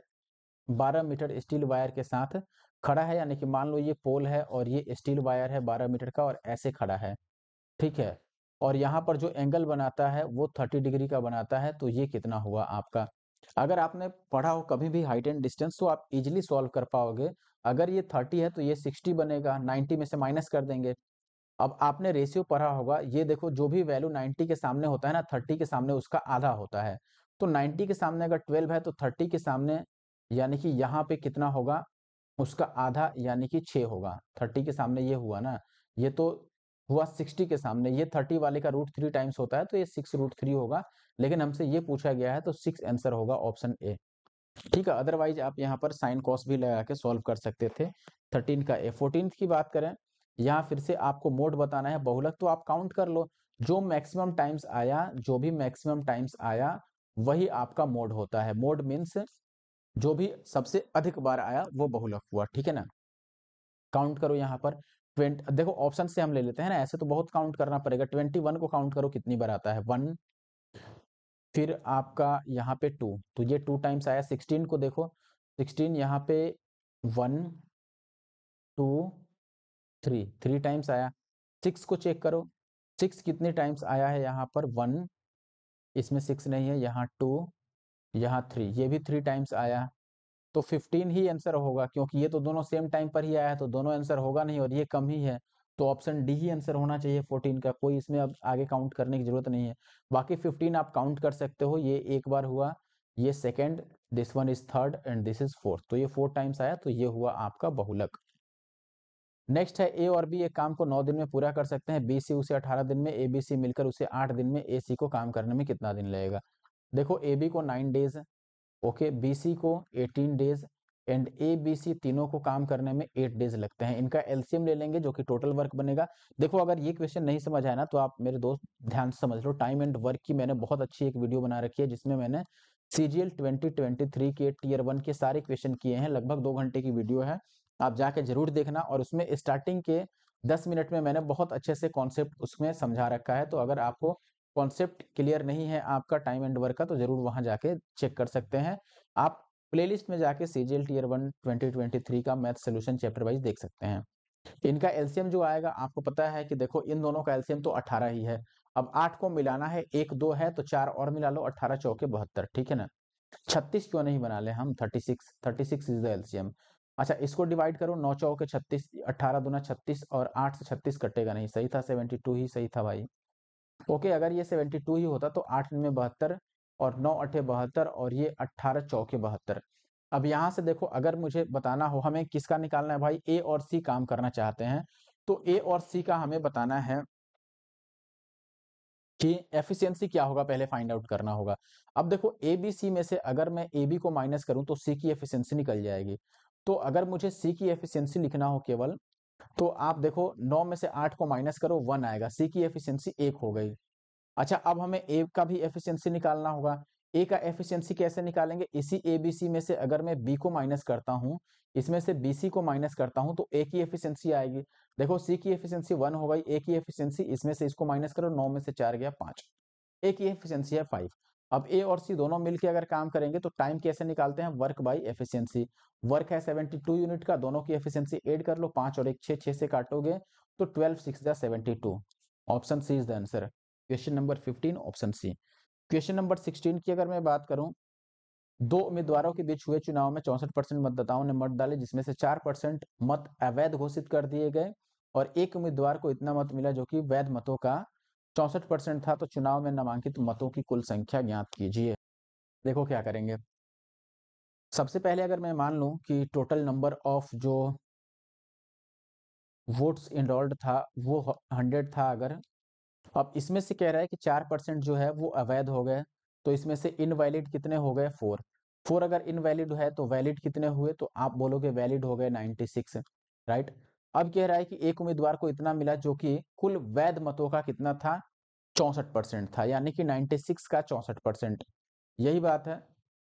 12 मीटर स्टील वायर के साथ खड़ा है यानी कि मान लो ये पोल है और ये स्टील वायर है 12 मीटर का और ऐसे खड़ा है ठीक है और यहाँ पर जो एंगल बनाता है वो थर्टी डिग्री का बनाता है तो ये कितना हुआ आपका अगर आपने पढ़ा हो कभी भी हाइट एंड डिस्टेंस तो आप इजिली सॉल्व कर पाओगे अगर ये 30 है तो ये 60 बनेगा 90 में से माइनस कर देंगे अब आपने रेशियो पढ़ा होगा ये देखो जो भी वैल्यू 90 के सामने होता है ना 30 के सामने उसका आधा होता है तो 90 के सामने अगर 12 है तो 30 के सामने यानी कि यहाँ पे कितना होगा उसका आधा यानी कि 6 होगा 30 के सामने ये हुआ ना ये तो हुआ 60 के सामने ये 30 वाले का रूट थ्री टाइम्स होता है तो ये सिक्स रूट थ्री होगा लेकिन हमसे ये पूछा गया है तो सिक्स आंसर होगा ऑप्शन ए ठीक है अदरवाइज आप यहाँ पर साइन कॉस भी लगा के सॉल्व कर सकते थे थर्टीन का ए फोर्टीन की बात करें यहाँ फिर से आपको मोड बताना है बहुलक तो आप काउंट कर लो जो मैक्सिमम टाइम्स आया जो भी मैक्सिमम टाइम्स आया वही आपका मोड होता है मोड मीन्स जो भी सबसे अधिक बार आया वो बहुलक हुआ ठीक है ना काउंट करो यहाँ पर ट्वेंट देखो ऑप्शन से हम ले लेते हैं ना ऐसे तो बहुत काउंट करना पड़ेगा ट्वेंटी वन को काउंट करो कितनी बार आता है वन फिर आपका यहाँ पे टू तो ये टू टाइम्स आया सिक्सटीन को देखो सिक्सटीन यहाँ पे one two three three times आया सिक्स को चेक करो सिक्स कितने टाइम्स आया है यहाँ पर वन इसमें सिक्स नहीं है यहाँ टू यहाँ थ्री ये भी थ्री टाइम्स आया तो फिफ्टीन ही आंसर होगा क्योंकि ये तो दोनों सेम टाइम पर ही आया है तो दोनों आंसर होगा नहीं और ये कम ही है तो ऑप्शन डी ही आंसर होना चाहिए फोर्टीन का कोई इसमें अब आगे काउंट करने की जरूरत नहीं है बाकी फिफ्टीन आप काउंट कर सकते हो ये एक बार हुआ ये second this one is third and this is fourth तो ये फोर टाइम्स आया तो ये हुआ आपका बहुलक नेक्स्ट है ए और बी एक काम को नौ दिन में पूरा कर सकते हैं बी सी उसे अठारह दिन में ए बी सी मिलकर उसे आठ दिन में ए सी को काम करने में कितना दिन लगेगा देखो ए बी को nine days okay B C को eighteen days and A B C तीनों को काम करने में एट डेज लगते हैं इनका एलसीएम ले लेंगे जो कि टोटल वर्क बनेगा देखो अगर ये क्वेश्चन नहीं समझ आया ना तो आप मेरे दोस्त ध्यान से समझ लो टाइम एंड वर्क की मैंने बहुत अच्छी एक वीडियो बना रखी है जिसमें मैंने C G L twenty twenty three के टीयर वन के सारे क्वेश्चन किए हैं लगभग दो घंटे की वीडियो है आप जाके जरूर देखना और उसमें स्टार्टिंग के दस मिनट में मैंने बहुत अच्छे से कॉन्सेप्ट उसमें समझा रखा है तो अगर आपको कॉन्सेप्ट क्लियर नहीं है आपका टाइम एंड वर्क का तो जरूर वहां जाके चेक कर सकते हैं आप प्लेलिस्ट में जाके सीजीएल टीयर वन थ्री का मैथ सोल्यूशन चैप्टर वाइज देख सकते हैं इनका एलसीएम जो आएगा आपको पता है कि देखो इन दोनों का एलसीएम तो अठारह ही है अब आठ को मिलाना है एक दो है तो चार और मिला लो अट्ठारह चौके बहत्तर ठीक है ना छत्तीस क्यों नहीं बना ले हम thirty six thirty six is the LCM अच्छा इसको डिवाइड करो नौ चौके छत्तीस अट्ठारह दूना छत्तीस और आठ से छत्तीस कटेगा नहीं सही था सेवेंटी टू ही सही था भाई ओके अगर ये सेवेंटी टू ही होता तो आठ में बहत्तर और नौ अठे बहत्तर और ये अट्ठारह चौके बहत्तर अब यहाँ से देखो अगर मुझे बताना हो हमें किसका निकालना है भाई ए और सी काम करना चाहते हैं तो ए और सी का हमें बताना है कि एफिशिएंसी क्या होगा पहले फाइंड आउट करना होगा अब देखो ए बी सी में से अगर मैं ए बी को माइनस करूं तो सी की एफिशिएंसी निकल जाएगी तो अगर मुझे सी की एफिशिएंसी लिखना हो केवल तो आप देखो नौ में से आठ को माइनस करो वन आएगा सी की एफिशिएंसी एक हो गई अच्छा अब हमें ए का भी एफिशिएंसी निकालना होगा ए का एफिशिएंसी कैसे निकालेंगे इसी ए बी सी में से अगर मैं बी को माइनस करता हूं इसमें से बी सी को माइनस करता हूं तो ए की एफिशिएंसी आएगी देखो सी की एफिशिएंसी वन हो गई ए की एफिशिएंसी इसमें से इसको माइनस करो नौ में से चार गया पांच ए की एफिशिएंसी है फाइव अब ए और सी दोनों मिलकर अगर काम करेंगे तो टाइम कैसे निकालते हैं वर्क बाई एफिशियंसी वर्क है 72 यूनिट का दोनों की एफिशियंसी एड कर लो पांच और एक छः छः से काटोगे तो ट्वेल्व सिक्स या seventy two option C is the answer question number fifteen option C question number sixteen की अगर मैं बात करूं दो उम्मीदवारों के बीच हुए चुनाव में चौसठ परसेंट मतदाताओं ने मत डाले जिसमें से चार परसेंट मत अवैध घोषित कर दिए गए और एक उम्मीदवार को इतना मत मिला जो कि वैध मतों का चौसठ परसेंट था तो चुनाव में नामांकित मतों की कुल संख्या ज्ञात कीजिए देखो क्या करेंगे सबसे पहले अगर मैं मान लूं कि टोटल नंबर ऑफ जो वोट्स इनरोल्ड था वो हंड्रेड था अगर अब इसमें से कह रहा है कि चार परसेंट जो है वो अवैध हो गए तो इसमें से इनवैलिड कितने हो गए फोर फोर अगर इनवैलिड है तो वैलिड कितने हुए तो आप बोलोगे वैलिड हो गए नाइन्टी सिक्स राइट अब कह रहा है कि एक उम्मीदवार को इतना मिला जो कि कुल वैध मतों का कितना था चौसठ परसेंट था यानी कि 96 का चौसठ परसेंट यही बात है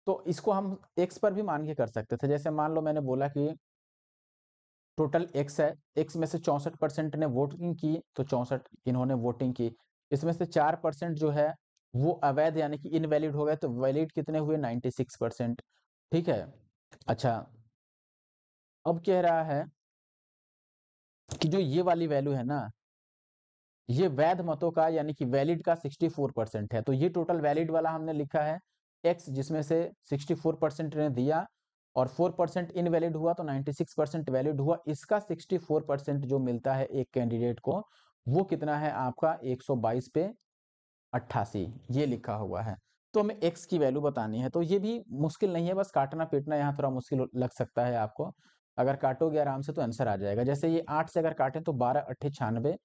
तो इसको हम एक्स पर भी मान के कर सकते थे जैसे मान लो मैंने बोला कि टोटल एक्स है एक्स में से चौसठ परसेंट ने वोटिंग की तो चौसठ इन्होंने वोटिंग की इसमें से चार परसेंट जो है वो अवैध यानी कि इनवैलिड हो गए तो वैलिड कितने हुए सिक्स परसेंट ठीक है अच्छा अब कह रहा है कि जो ये वाली वैल्यू है ना ये वैध मतों का यानी कि वैलिड का 64 परसेंट है तो ये टोटल वैलिड वाला हमने लिखा है एक्स जिसमें से 64 परसेंट ने दिया और 4 परसेंट इनवैलिड हुआ तो 96 परसेंट वैलिड हुआ इसका 64 परसेंट जो मिलता है एक कैंडिडेट को वो कितना है आपका 122 पे अट्ठासी ये लिखा हुआ है तो हमें एक्स की वैल्यू बतानी है तो ये भी मुश्किल नहीं है बस काटना पीटना यहाँ थोड़ा मुश्किल लग सकता है आपको अगर काटोगे आराम से तो आंसर आ जाएगा जैसे ये आठ से अगर काटें तो बारह अट्ठे छियानवे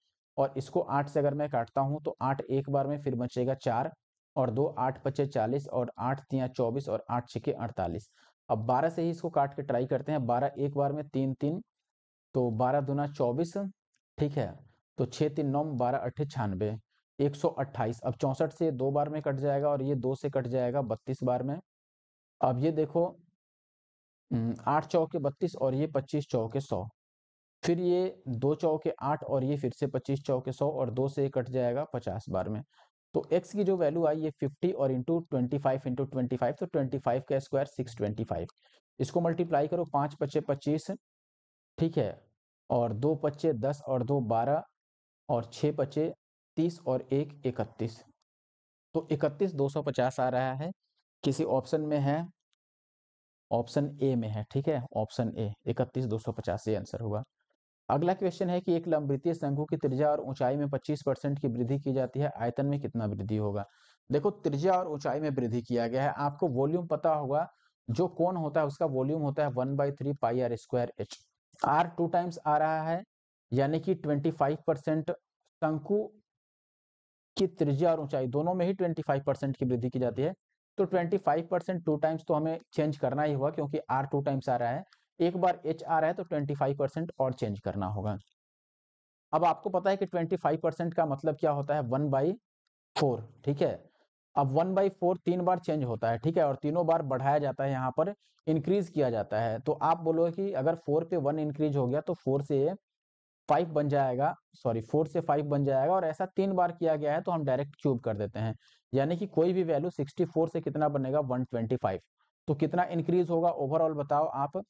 और इसको आठ से अगर मैं काटता हूँ तो आठ एक बार में फिर बचेगा चार और दो आठ पचे चालीस और आठ तिया चौबीस और आठ छिके अड़तालीस अब बारह से ही इसको काट के ट्राई करते हैं बारह एक बार में तीन तीन तो बारह दुना चौबीस ठीक है तो छः तीन नौ बारह अट्ठे छियानबे एक सौ अट्ठाईस अब चौंसठ से दो बार में कट जाएगा और ये दो से कट जाएगा बत्तीस बार में अब ये देखो हम्म, आठ चौके बत्तीस और ये पच्चीस चौके सौ फिर ये दो चौके आठ और ये फिर से पच्चीस चौके सौ और दो से कट जाएगा पचास बार में तो x की जो वैल्यू आई ये 50 और into twenty five into twenty five तो फाइव का स्क्वायर फाइव इसको मल्टीप्लाई करो पाँच पच्चे पच्चीस ठीक है और दो पच्चे दस और दो बारह और छः पच्चे तीस और एक इकतीस तो इकतीस दो सौ पचास आ रहा है किसी ऑप्शन में है ऑप्शन ए में है ठीक है ऑप्शन ए इकतीस दो सौ पचासी आंसर होगा अगला क्वेश्चन है कि एक लंबवृत्तीय शंकु की त्रिज्या और ऊंचाई में 25 परसेंट की वृद्धि की जाती है आयतन में कितना वृद्धि होगा देखो त्रिज्या और ऊंचाई में वृद्धि किया गया है आपको वॉल्यूम पता होगा जो कोण होता है उसका वॉल्यूम होता है one by three pi R square H R two times आ रहा है यानी कि ट्वेंटी फाइव परसेंट शंकु की त्रिज्या और ऊंचाई दोनों में ही ट्वेंटी फाइव परसेंट की वृद्धि की जाती है तो 25 परसेंट टू टाइम्स तो हमें चेंज करना ही होगा क्योंकि आर टू टाइम्स आ रहा है एक बार एच आ रहा है तो 25 परसेंट और चेंज करना होगा अब आपको पता है कि 25 परसेंट का मतलब क्या होता है वन बाई फोर ठीक है अब वन बाई फोर तीन बार चेंज होता है ठीक है और तीनों बार बढ़ाया जाता है यहाँ पर इंक्रीज किया जाता है तो आप बोलोगे कि अगर फोर पे वन इंक्रीज हो गया तो फोर से फाइव बन जाएगा सॉरी फोर से फाइव बन जाएगा और ऐसा तीन बार किया गया है तो हम डायरेक्ट क्यूब कर देते हैं यानी कि कोई भी वैल्यू फोर से कितना बनेगा फाइव तो कितना इंक्रीज होगा ओवरऑल बताओ आप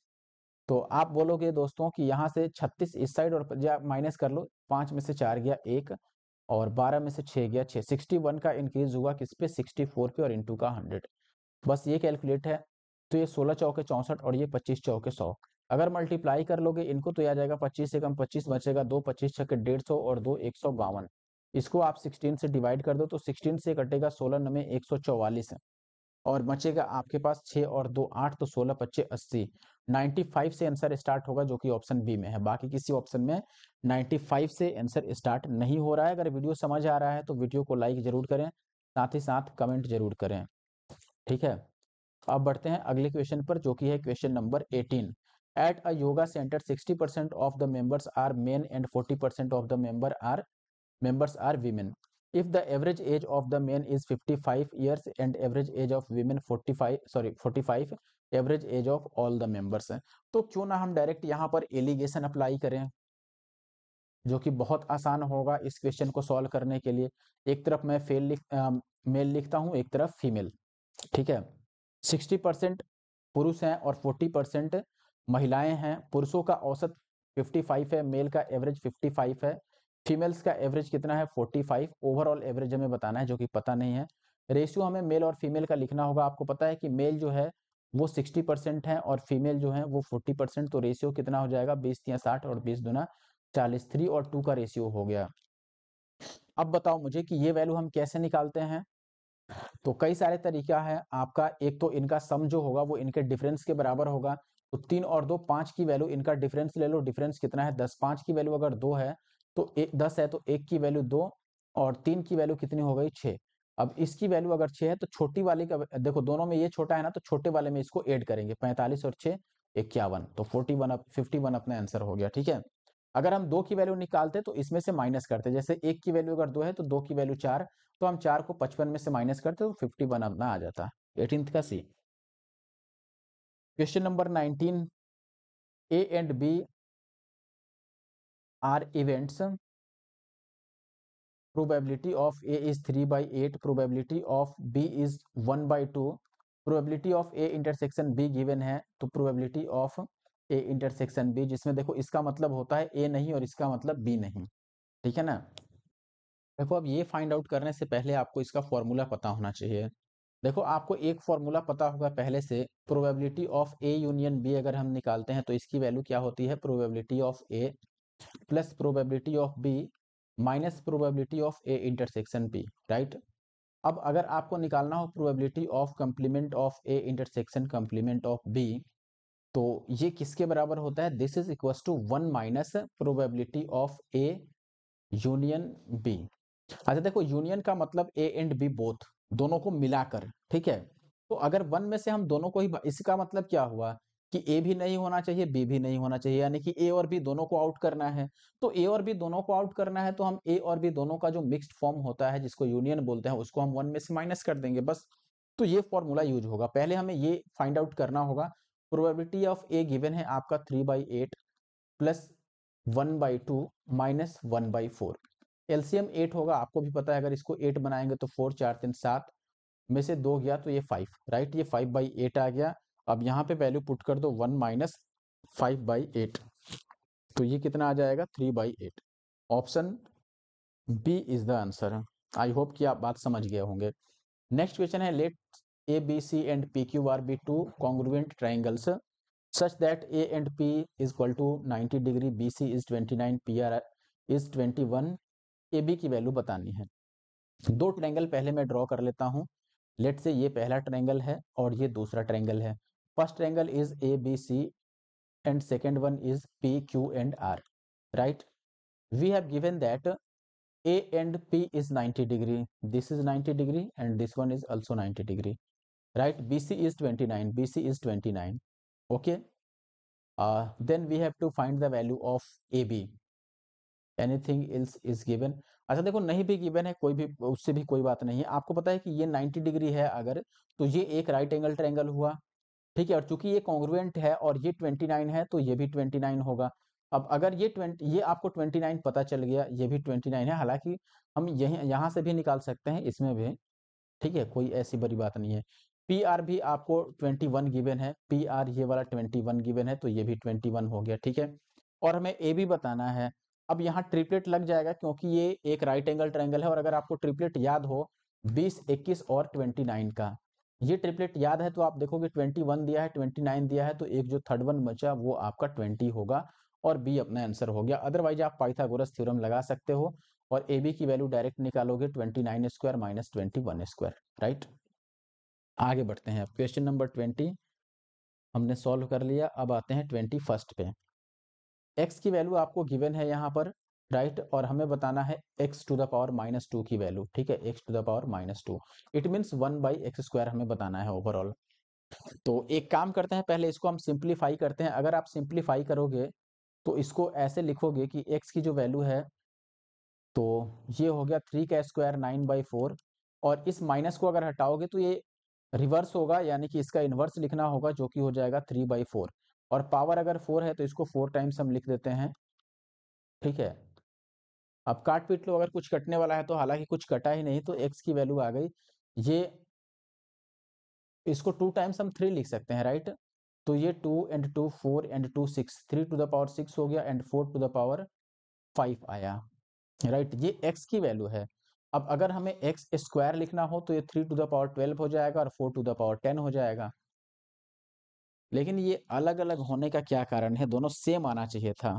तो आप बोलोगे दोस्तों कि यहाँ से छत्तीस इस साइड और माइनस कर लो पांच में से चार गया एक और बारह में से छह गया छह सिक्सटी वन का इंक्रीज हुआ किस पे सिक्सटी फोर पे और इंटू का हंड्रेड बस ये कैलकुलेट है तो ये सोलह चौके चौसठ और ये पच्चीस चौके सौ अगर मल्टीप्लाई कर लोगे इनको तो आ जाएगा पच्चीस से कम पच्चीस बचेगा दो पच्चीस छक्के डेढ़ सौ और दो एक सौ बावन इसको आप सिक्सटीन से डिवाइड कर दो तो सिक्सटीन से कटेगा सोलह नमे एक सौ चौवालीस है और बचेगा आपके पास छः और दो आठ तो सोलह पच्चीस अस्सी नाइन्टी फाइव से आंसर स्टार्ट होगा जो कि ऑप्शन बी में है बाकी किसी ऑप्शन में नाइन्टी फाइव से आंसर स्टार्ट नहीं हो रहा है अगर वीडियो समझ आ रहा है तो वीडियो को लाइक जरूर करें साथ ही साथ कमेंट जरूर करें ठीक है अब बढ़ते हैं अगले क्वेश्चन पर जो कि है question number eighteen at a yoga centre 60% percent of the members are men and 40% percent of the member are members are women if the average age of the men is 55 five years and average age of women 45 sorry 45 five average age of all the members है तो क्यों ना हम direct यहाँ पर allegation apply करें जो कि बहुत आसान होगा इस क्वेश्चन को सॉल्व करने के लिए एक तरफ मैं फेल लिख मेल लिखता हूँ एक तरफ फीमेल ठीक है सिक्सटी परसेंट पुरुष हैं और फोर्टी परसेंट महिलाएं हैं पुरुषों का औसत 55 है मेल का एवरेज 55 है फीमेल्स का एवरेज कितना है 45 ओवरऑल एवरेज हमें बताना है जो कि पता नहीं है रेशियो हमें मेल और फीमेल का लिखना होगा आपको पता है कि मेल जो है वो 60 परसेंट है और फीमेल जो है वो 40 परसेंट तो रेशियो कितना हो जाएगा बीस या साठ और बीस दुना चालीस थ्री और टू का रेशियो हो गया अब बताओ मुझे कि ये वैल्यू हम कैसे निकालते हैं तो कई सारे तरीका है आपका एक तो इनका सम जो होगा वो इनके डिफरेंस के बराबर होगा तो तीन और दो पांच की वैल्यू इनका डिफरेंस ले लो डिफरेंस कितना है दस पांच की वैल्यू अगर दो है तो एक दस है तो एक की वैल्यू दो और तीन की वैल्यू कितनी हो गई छः अब इसकी वैल्यू अगर छः है तो छोटी वाली का देखो दोनों में ये छोटा है ना तो छोटे वाले में इसको ऐड करेंगे पैंतालीस और छः इक्यावन तो फोर्टी वन फिफ्टी वन अपना आंसर हो गया ठीक है अगर हम दो की वैल्यू निकालते तो इसमें से माइनस करते जैसे एक की वैल्यू अगर दो है तो दो की वैल्यू चार तो हम चार को पचपन में से माइनस करते तो फिफ्टी वन अपना आ जाता एटीन का C question number nineteen A and B are events probability of A is three by eight probability of B is one by two probability of A intersection B given है तो probability of A intersection B जिसमें देखो इसका मतलब होता है ए नहीं और इसका मतलब बी नहीं ठीक है ना देखो अब ये फाइंड आउट करने से पहले आपको इसका फॉर्मूला पता होना चाहिए देखो आपको एक फॉर्मूला पता होगा पहले से probability of A union B अगर हम निकालते हैं तो इसकी वैल्यू क्या होती है probability of A plus probability of B minus probability of A intersection B right अब अगर आपको निकालना हो probability of complement of A intersection complement of B तो ये किसके बराबर होता है this is equals to one minus probability of A union B अच्छा देखो यूनियन का मतलब ए एंड बी बोथ दोनों को मिलाकर ठीक है तो अगर वन में से हम दोनों को ही इसका मतलब क्या हुआ कि ए भी नहीं होना चाहिए बी भी नहीं होना चाहिए यानी कि ए और बी दोनों को आउट करना है तो ए और बी दोनों को आउट करना है तो हम ए और बी दोनों का जो मिक्स्ड फॉर्म होता है जिसको यूनियन बोलते हैं उसको हम वन में से माइनस कर देंगे बस तो ये फॉर्मूला यूज होगा पहले हमें ये फाइंड आउट करना होगा प्रोबेबिलिटी ऑफ ए गिवन है आपका three by eight plus one by two minus one by four LCM eight होगा आपको भी पता है अगर इसको एट बनाएंगे तो फोर चार तीन सात में से दो गया तो ये फाइव राइट ये फाइव बाई एट आ गया अब यहाँ पे वैल्यू पुट कर दो one minus five by eight तो ये कितना आ जाएगा three by eight option B is the answer I hope कि आप बात समझ गए होंगे नेक्स्ट क्वेश्चन है let A B C and P Q R be two congruent triangles P is equal to P degree B C is twenty nine P R is twenty one A B की value बतानी है दो triangle पहले मैं draw कर लेता हूँ late से ये पहला ट्रैंगल है और ये दूसरा ट्रैंगल है first triangle is A B C and second one is P Q and R right we have given that A and P is 90 degree this is 90 degree and this one is also 90 degree right B C is 29 B C is twenty nine okay then we have to find the value of A B anything else is given अच्छा देखो नहीं भी given है कोई भी उससे भी कोई बात नहीं है आपको पता है कि ये 90 डिग्री है अगर तो ये एक राइट एंगल ट्रैंगल हुआ ठीक है और चूंकि ये कॉन्ग्रुएंट है और ये 29 है तो ये भी 29 होगा अब अगर ये 20 ये आपको 29 पता चल गया ये भी 29 है हालांकि हम यही यहाँ से भी निकाल सकते हैं इसमें भी ठीक है कोई ऐसी बड़ी बात नहीं है पी आर भी आपको वन गिवन है पी आर ये वाला वन गिवन है तो ये भी वन हो गया ठीक है और हमें ए भी बताना है अब यहाँ ट्रिपलेट लग जाएगा क्योंकि ये एक राइट एंगल ट्रायंगल है और अगर आपको ट्रिपलेट याद हो 20, 21 और 29 का ये ट्रिपलेट याद है तो आप देखोगे 21 दिया है 29 दिया है तो एक जो थर्ड वन बचा वो आपका 20 होगा और बी अपना आंसर हो गया अदरवाइज आप पाइथागोरस थ्योरम लगा सकते हो और ए बी की वैल्यू डायरेक्ट निकालोगे twenty nine square minus twenty square right आगे बढ़ते हैं क्वेश्चन नंबर ट्वेंटी हमने सॉल्व कर लिया अब आते हैं ट्वेंटी फर्स्ट पे एक्स की वैल्यू आपको गिवन है यहाँ पर राइट right? और हमें बताना है X to the power minus two की वैल्यू ठीक है X to the power minus two it mean one by X square हमें बताना है ओवरऑल तो एक काम करते हैं पहले इसको हम सिंप्लीफाई करते हैं अगर आप सिंप्लीफाई करोगे तो इसको ऐसे लिखोगे कि एक्स की जो वैल्यू है तो ये हो गया थ्री का स्क्वायर नाइन बाई फोर और इस माइनस को अगर हटाओगे तो ये रिवर्स होगा यानी कि इसका इन्वर्स लिखना होगा जो कि हो जाएगा थ्री बाई फोर और पावर अगर फोर है तो इसको फोर टाइम्स हम लिख देते हैं ठीक है अब काट पीट लो तो अगर कुछ कटने वाला है तो हालांकि कुछ कटा ही नहीं तो एक्स की वैल्यू आ गई ये इसको टू टाइम्स हम थ्री लिख सकते हैं राइट तो ये two and two four and two six three to the power six हो गया and four to the power five आया राइट ये एक्स की वैल्यू है अब अगर हमें एक्स स्क्वायर लिखना हो तो ये three to the power twelve हो जाएगा और four to the power ten हो जाएगा लेकिन ये अलग अलग होने का क्या कारण है दोनों सेम आना चाहिए था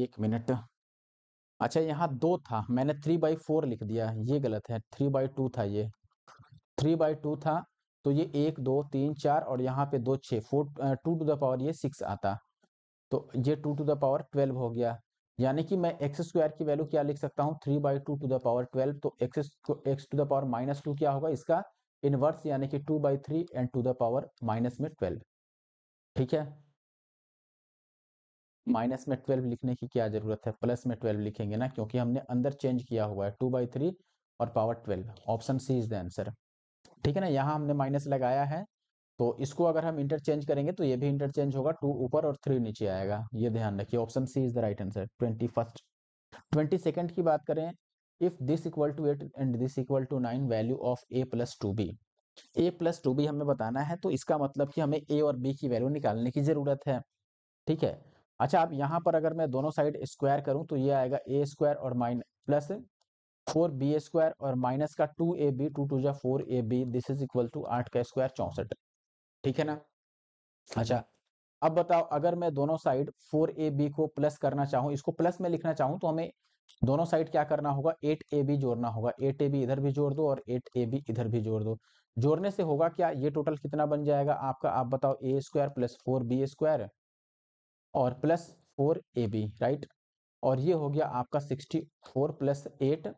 एक मिनट अच्छा यहाँ दो था मैंने थ्री बाई फोर लिख दिया ये गलत है थ्री बाई टू था ये थ्री बाई टू था तो ये एक दो तीन चार और यहाँ पे दो छः four two to the power ये सिक्स आता तो ये two to the power twelve हो गया यानी कि मैं एक्स स्क्वायर की वैल्यू क्या लिख सकता हूँ three by two to the power twelve तो X X to the power minus two क्या होगा इसका इनवर्स यानी कि two by three and to the power minus में ट्वेल्व ठीक है माइनस में ट्वेल्व लिखने की क्या जरूरत है प्लस में ट्वेल्व लिखेंगे ना क्योंकि हमने अंदर चेंज किया हुआ है टू बाई थ्री और power twelve option C is the answer ठीक है ना यहाँ हमने माइनस लगाया है तो इसको अगर हम इंटरचेंज करेंगे तो ये भी इंटरचेंज होगा टू ऊपर और थ्री नीचे आएगा ये ध्यान रखिए option C is the right answer twenty first twenty second की बात करें if this equal to eight and this equal to nine value of A plus two B A plus two B हमें बताना है तो इसका मतलब कि हमें ए और बी की वैल्यू निकालने की जरूरत है ठीक है अच्छा अब यहाँ पर अगर मैं दोनों साइड स्क्वायर करूँ तो ये आएगा ए स्क्वायर और माइन प्लस फोर बी स्क्वायर और माइनस का two A B two two जा four A B this is equal to आठ का स्क्वायर चौंसठ ठीक है ना अच्छा अब बताओ अगर मैं दोनों साइड फोर ए बी को प्लस करना चाहूं इसको प्लस में लिखना चाहूं तो हमें दोनों साइड क्या करना होगा एट ए बी जोड़ना होगा एट ए बी इधर भी जोड़ दो और एट ए बी इधर भी जोड़ दो जोड़ने से होगा क्या ये टोटल कितना बन जाएगा आपका आप बताओ A square plus four B square और plus four A B right और ये हो गया आपका सिक्सटी फोर प्लस एट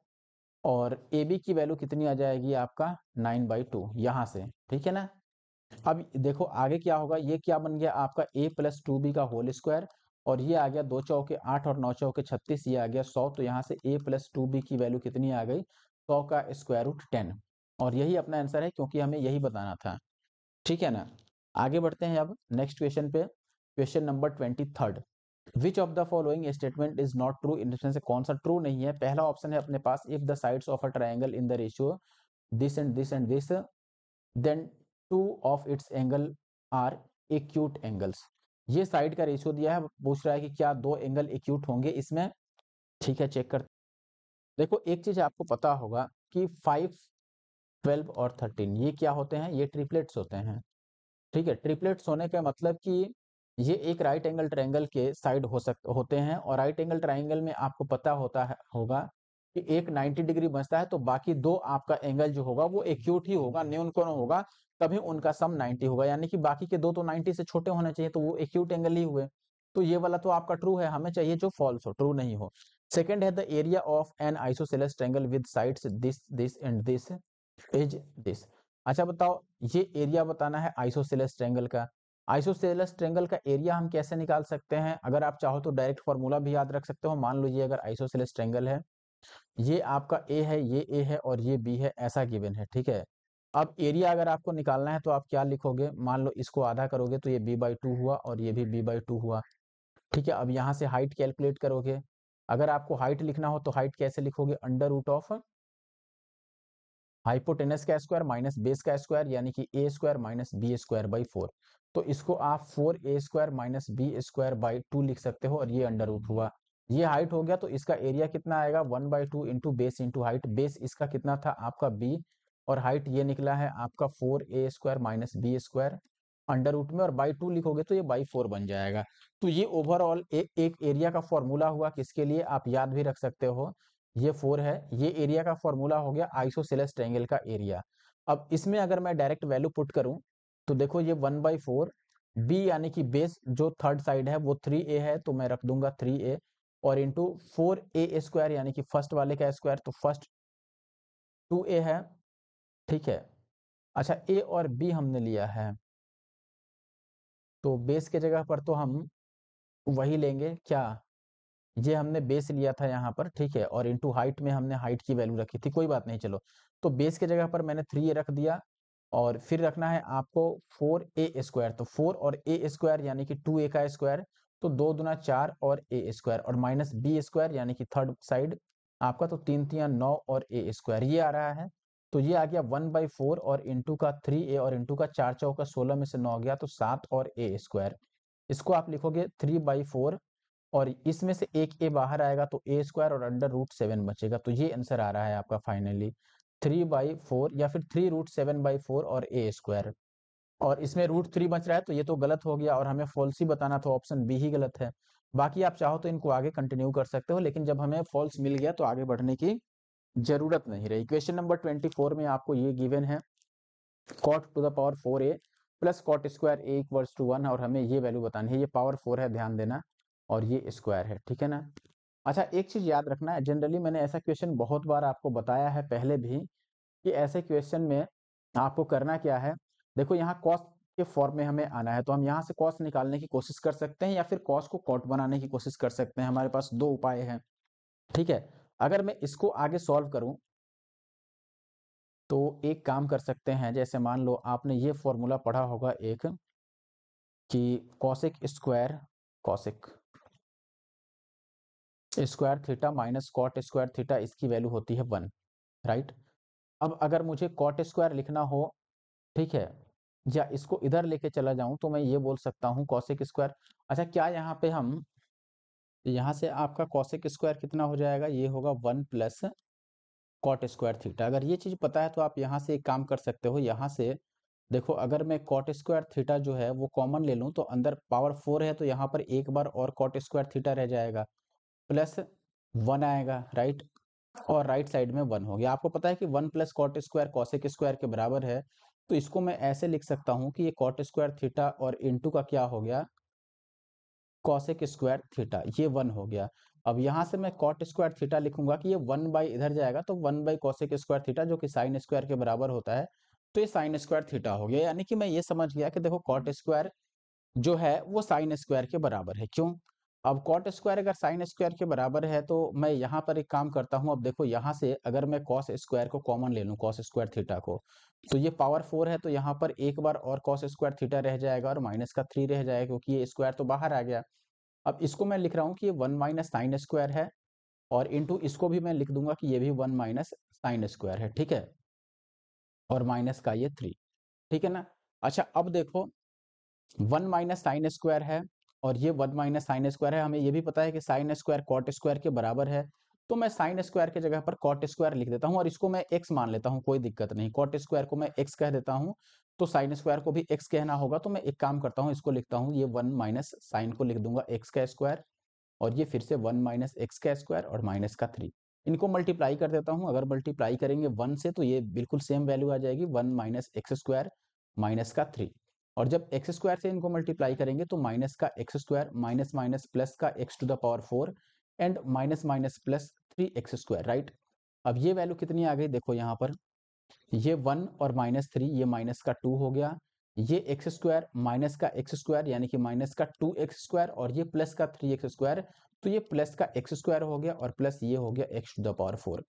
और ए बी की वैल्यू कितनी आ जाएगी आपका नाइन बाई टू यहाँ से ठीक है ना अब देखो आगे क्या होगा ये क्या बन गया आपका ए प्लस टू बी का होल स्क्वायर और ये आ गया दो चौके आठ और नौ चौके छत्तीस ये आ गया सौ तो यहाँ से ए प्लस टू बी की वैल्यू कितनी आ गई सौ का स्क्वायर रूट टेन और यही अपना आंसर है क्योंकि हमें यही बताना था ठीक है ना आगे बढ़ते हैं अब नेक्स्ट क्वेश्चन पे question number twenty third which of the following statement is not true इन से कौन सा ट्रू नहीं है पहला ऑप्शन है अपने पास if the sides of a triangle in the ratio this and this and this then two of its angle are acute angles ये साइड का रेशियो दिया है पूछ रहा है कि क्या दो एंगल एक्यूट होंगे इसमें ठीक है चेक कर देखो एक चीज आपको पता होगा कि फाइव ट्वेल्व और थर्टीन ये क्या होते हैं ये ट्रिपलेट्स होते हैं ठीक है ट्रिपलेट्स होने का मतलब कि ये एक राइट एंगल ट्राइंगल के साइड हो सक होते हैं और राइट एंगल ट्राइंगल में आपको पता होता है होगा कि एक 90 डिग्री बचता है तो बाकी दो आपका एंगल जो होगा वो एक्यूट ही होगा न्यून कौन होगा तभी उनका सम 90 होगा यानी कि बाकी के दो तो 90 से छोटे होने चाहिए तो वो एक्यूट एंगल ही हुए तो ये वाला तो आपका ट्रू है हमें चाहिए जो फॉल्स हो ट्रू नहीं हो सेकेंड है the area of an isosceles triangle with side this this and this is this अच्छा बताओ ये एरिया बताना है आइसोसेलस ट्रेंगल का आइसोसेलस ट्रेंगल का एरिया हम कैसे निकाल सकते हैं अगर आप चाहो तो डायरेक्ट फॉर्मूला भी याद रख सकते हो मान लीजिए अगर आइसोसेलस ट्रेंगल है ये आपका ए है ये ए है और ये बी है ऐसा गिवन है ठीक है अब एरिया अगर आपको निकालना है तो आप क्या लिखोगे मान लो इसको आधा करोगे तो ये बी बाई टू हुआ और ये भी बी बाई टू हुआ ठीक है अब यहाँ से हाइट कैलकुलेट करोगे अगर आपको हाइट लिखना हो तो हाइट कैसे लिखोगे अंडर रूट ऑफ हाइपोटेनस का स्क्वायर माइनस बेस का स्क्वायर यानी कि A square minus B square by four तो इसको आप four A square minus B square by two लिख सकते हो और ये अंडर रूट हुआ ये हाइट हो गया तो इसका एरिया कितना आएगा one by two into base into height base इसका कितना था आपका बी और हाइट ये निकला है आपका four A square minus B square under root में और बाई टू लिखोगे तो ये बाई फोर बन जाएगा तो ये ओवरऑल एक एरिया का फॉर्मूला हुआ किसके लिए आप याद भी रख सकते हो ये फोर है ये एरिया का फॉर्मूला हो गया सेलेस ट्रेंगल का एरिया अब इसमें अगर मैं डायरेक्ट वैल्यू पुट करूं तो देखो ये वन बाई फोर बी यानी कि बेस जो थर्ड साइड है वो थ्री ए है तो मैं रख दूंगा थ्री ए और इंटू फोर ए स्क्वायर यानी कि फर्स्ट वाले का स्क्वायर तो फर्स्ट टू ए है ठीक है अच्छा ए और बी हमने लिया है तो बेस के जगह पर तो हम वही लेंगे क्या ये हमने बेस लिया था यहाँ पर ठीक है और इनटू हाइट में हमने हाइट की वैल्यू रखी थी कोई बात नहीं चलो तो बेस के जगह पर मैंने थ्री रख दिया और फिर रखना है आपको फोर ए स्क्वायर तो फोर और ए स्क्वायर यानी कि टू ए का स्क्वायर तो दो दुना चार और ए स्क्वायर और माइनस बी स्क्वायर यानी कि थर्ड साइड आपका तो तीन तीन नौ और ए स्क्वायर ये आ रहा है तो ये आ गया वन बाई फोर और इंटू का थ्री ए और इंटू का चार चौ का सोलह में से नौ गया तो सात और ए स्क्वायर इसको आप लिखोगे थ्री बाई फोर और इसमें से एक ए बाहर आएगा तो ए स्क्वायर और अंडर रूट सेवन बचेगा तो ये आंसर आ रहा है आपका फाइनली थ्री बाई फोर या फिर three root seven by four और ए स्क्वायर और इसमें रूट थ्री बच रहा है तो ये तो गलत हो गया और हमें फॉल्स ही बताना था ऑप्शन बी ही गलत है बाकी आप चाहो तो इनको आगे कंटिन्यू कर सकते हो लेकिन जब हमें फॉल्स मिल गया तो आगे बढ़ने की जरूरत नहीं रही क्वेश्चन नंबर ट्वेंटी फोर में आपको ये गिवन है cot to the power four A plus cot square A equals to one और हमें ये वैल्यू बतानी है ये पावर फोर है ध्यान देना और ये स्क्वायर है ठीक है ना अच्छा एक चीज याद रखना है जनरली मैंने ऐसा क्वेश्चन बहुत बार आपको बताया है पहले भी कि ऐसे क्वेश्चन में आपको करना क्या है देखो यहाँ कॉस्ट के फॉर्म में हमें आना है तो हम यहाँ से कॉस्ट निकालने की कोशिश कर सकते हैं या फिर कॉस्ट को कॉट बनाने की कोशिश कर सकते हैं हमारे पास दो उपाय है ठीक है अगर मैं इसको आगे सॉल्व करूं तो एक काम कर सकते हैं जैसे मान लो आपने ये फॉर्मूला पढ़ा होगा एक कि cosec square cosec square theta minus cot square theta इसकी वैल्यू होती है वन राइट अब अगर मुझे कॉट स्क्वायर लिखना हो ठीक है या इसको इधर लेके चला जाऊं तो मैं ये बोल सकता हूं कॉसिक स्क्वायर अच्छा क्या यहाँ पे हम तो यहाँ से आपका कॉशिक स्क्वायर कितना हो जाएगा ये होगा one plus cot square theta अगर ये चीज़ पता है तो आप यहाँ से एक काम कर सकते हो यहाँ से देखो अगर मैं कॉट स्क्वायर थीटा जो है वो कॉमन ले लूँ तो अंदर पावर फोर है तो यहाँ पर एक बार और कॉट स्क्वायर थीटा रह जाएगा प्लस वन आएगा राइट और राइट साइड में वन हो गया आपको पता है कि one plus cot square cosec square के बराबर है तो इसको मैं ऐसे लिख सकता हूँ कि ये कॉट स्क्वायर थीटा और इंटू का क्या हो गया कॉसेक स्क्वायर थीटा ये वन हो गया अब यहाँ से मैं कॉट स्क्वायर थीटा लिखूंगा कि ये वन बाई इधर जाएगा तो one by cosec square theta जो कि साइन स्क्वायर के बराबर होता है तो ये साइन स्क्वायर थीटा हो गया यानी कि मैं ये समझ गया कि देखो कॉट स्क्वायर जो है वो साइन स्क्वायर के बराबर है क्यों अब कॉट स्क्वायर अगर साइन स्क्वायर के बराबर है तो मैं यहाँ पर एक काम करता हूँ अब देखो यहाँ से अगर मैं कॉस स्क्वायर को कॉमन ले लूँ कॉस स्क्वायर थीटा को तो ये पावर फोर है तो यहाँ पर एक बार और कॉस स्क्वायर थीटा रह जाएगा और माइनस का थ्री रह जाएगा क्योंकि ये स्क्वायर तो बाहर आ गया अब इसको मैं लिख रहा हूँ कि ये वन माइनस साइन स्क्वायर है और इंटू इसको भी मैं लिख दूंगा कि ये भी वन माइनस साइन स्क्वायर है ठीक है और माइनस का ये थ्री ठीक है ना अच्छा अब देखो वन माइनस साइन स्क्वायर है और ये वन माइनस साइन स्क्वायर है हमें ये भी पता है कि साइन स्क्वायर कॉट स्क्वायर के बराबर है तो मैं साइन स्क्वायर के जगह पर कॉट स्क्वायर लिख देता हूँ और इसको मैं एक्स मान लेता हूँ कोई दिक्कत नहीं कॉट स्क्वायर को मैं एक्स कह देता हूँ तो साइन स्क्वायर को भी एक्स कहना होगा तो मैं एक काम करता हूँ इसको लिखता हूँ ये वन माइनस साइन को लिख दूंगा एक्स का स्क्वायर और ये फिर से वन माइनस एक्स का स्क्वायर और माइनस का थ्री इनको मल्टीप्लाई कर देता हूँ अगर मल्टीप्लाई करेंगे वन से तो ये बिल्कुल सेम वैल्यू आ जाएगी one minus x square minus का थ्री और जब एक्स स्क्वायर से इनको मल्टीप्लाई करेंगे तो माइनस का x square minus minus plus का x to the power four and minus minus plus three x square right अब ये वैल्यू कितनी आ गई देखो यहाँ पर ये वन और माइनस थ्री ये माइनस का टू हो गया ये एक्स स्क्वायर माइनस का एक्स स्क्वायर यानी कि माइनस का टू एक्स स्क्वायर और ये प्लस का थ्री एक्स स्क्वायर तो ये प्लस का एक्स स्क्वायर हो गया और प्लस ये हो गया x to the power four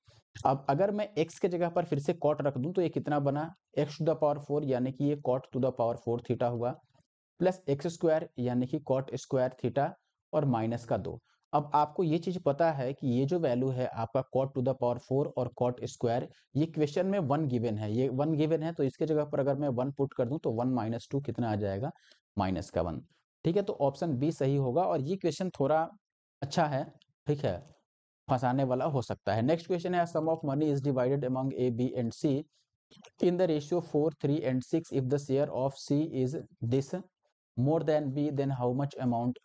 अब अगर मैं एक्स के जगह पर फिर से कॉट रख दूं तो ये कितना बना x to the power four यानी कि ये cot to the power four theta हुआ प्लस एक्स स्क्वायर यानी कि कॉट स्क्वायर थीटा और माइनस का दो अब आपको ये चीज पता है कि ये जो वैल्यू है आपका cot to the power four और कॉट स्क्वायर ये क्वेश्चन में वन गिवन है ये वन गिवन है तो इसके जगह पर अगर मैं वन पुट कर दूं तो वन माइनस टू कितना आ जाएगा माइनस का वन ठीक है तो ऑप्शन बी सही होगा और ये क्वेश्चन थोड़ा अच्छा है ठीक है फंसाने वाला हो सकता है नेक्स्ट क्वेश्चन है sum of money is divided among A B and C in the ratio four three and six if the share of C is this more than B then how much amount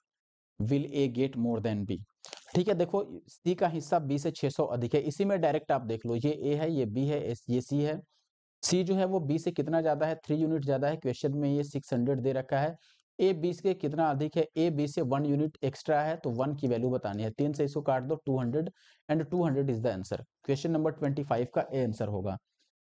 will A get more than B ठीक है देखो सी का हिस्सा B से 600 अधिक है इसी में डायरेक्ट आप देख लो ये ए है ये बी है ये सी है सी जो है वो बी से कितना ज्यादा है थ्री यूनिट ज्यादा है क्वेश्चन में ये 600 दे रखा है ए बीस के कितना अधिक है ए बी से वन यूनिट एक्स्ट्रा है तो वन की वैल्यू बतानी है तीन से इसको काट दो two hundred and two hundred is the answer question number twenty five का ए आंसर होगा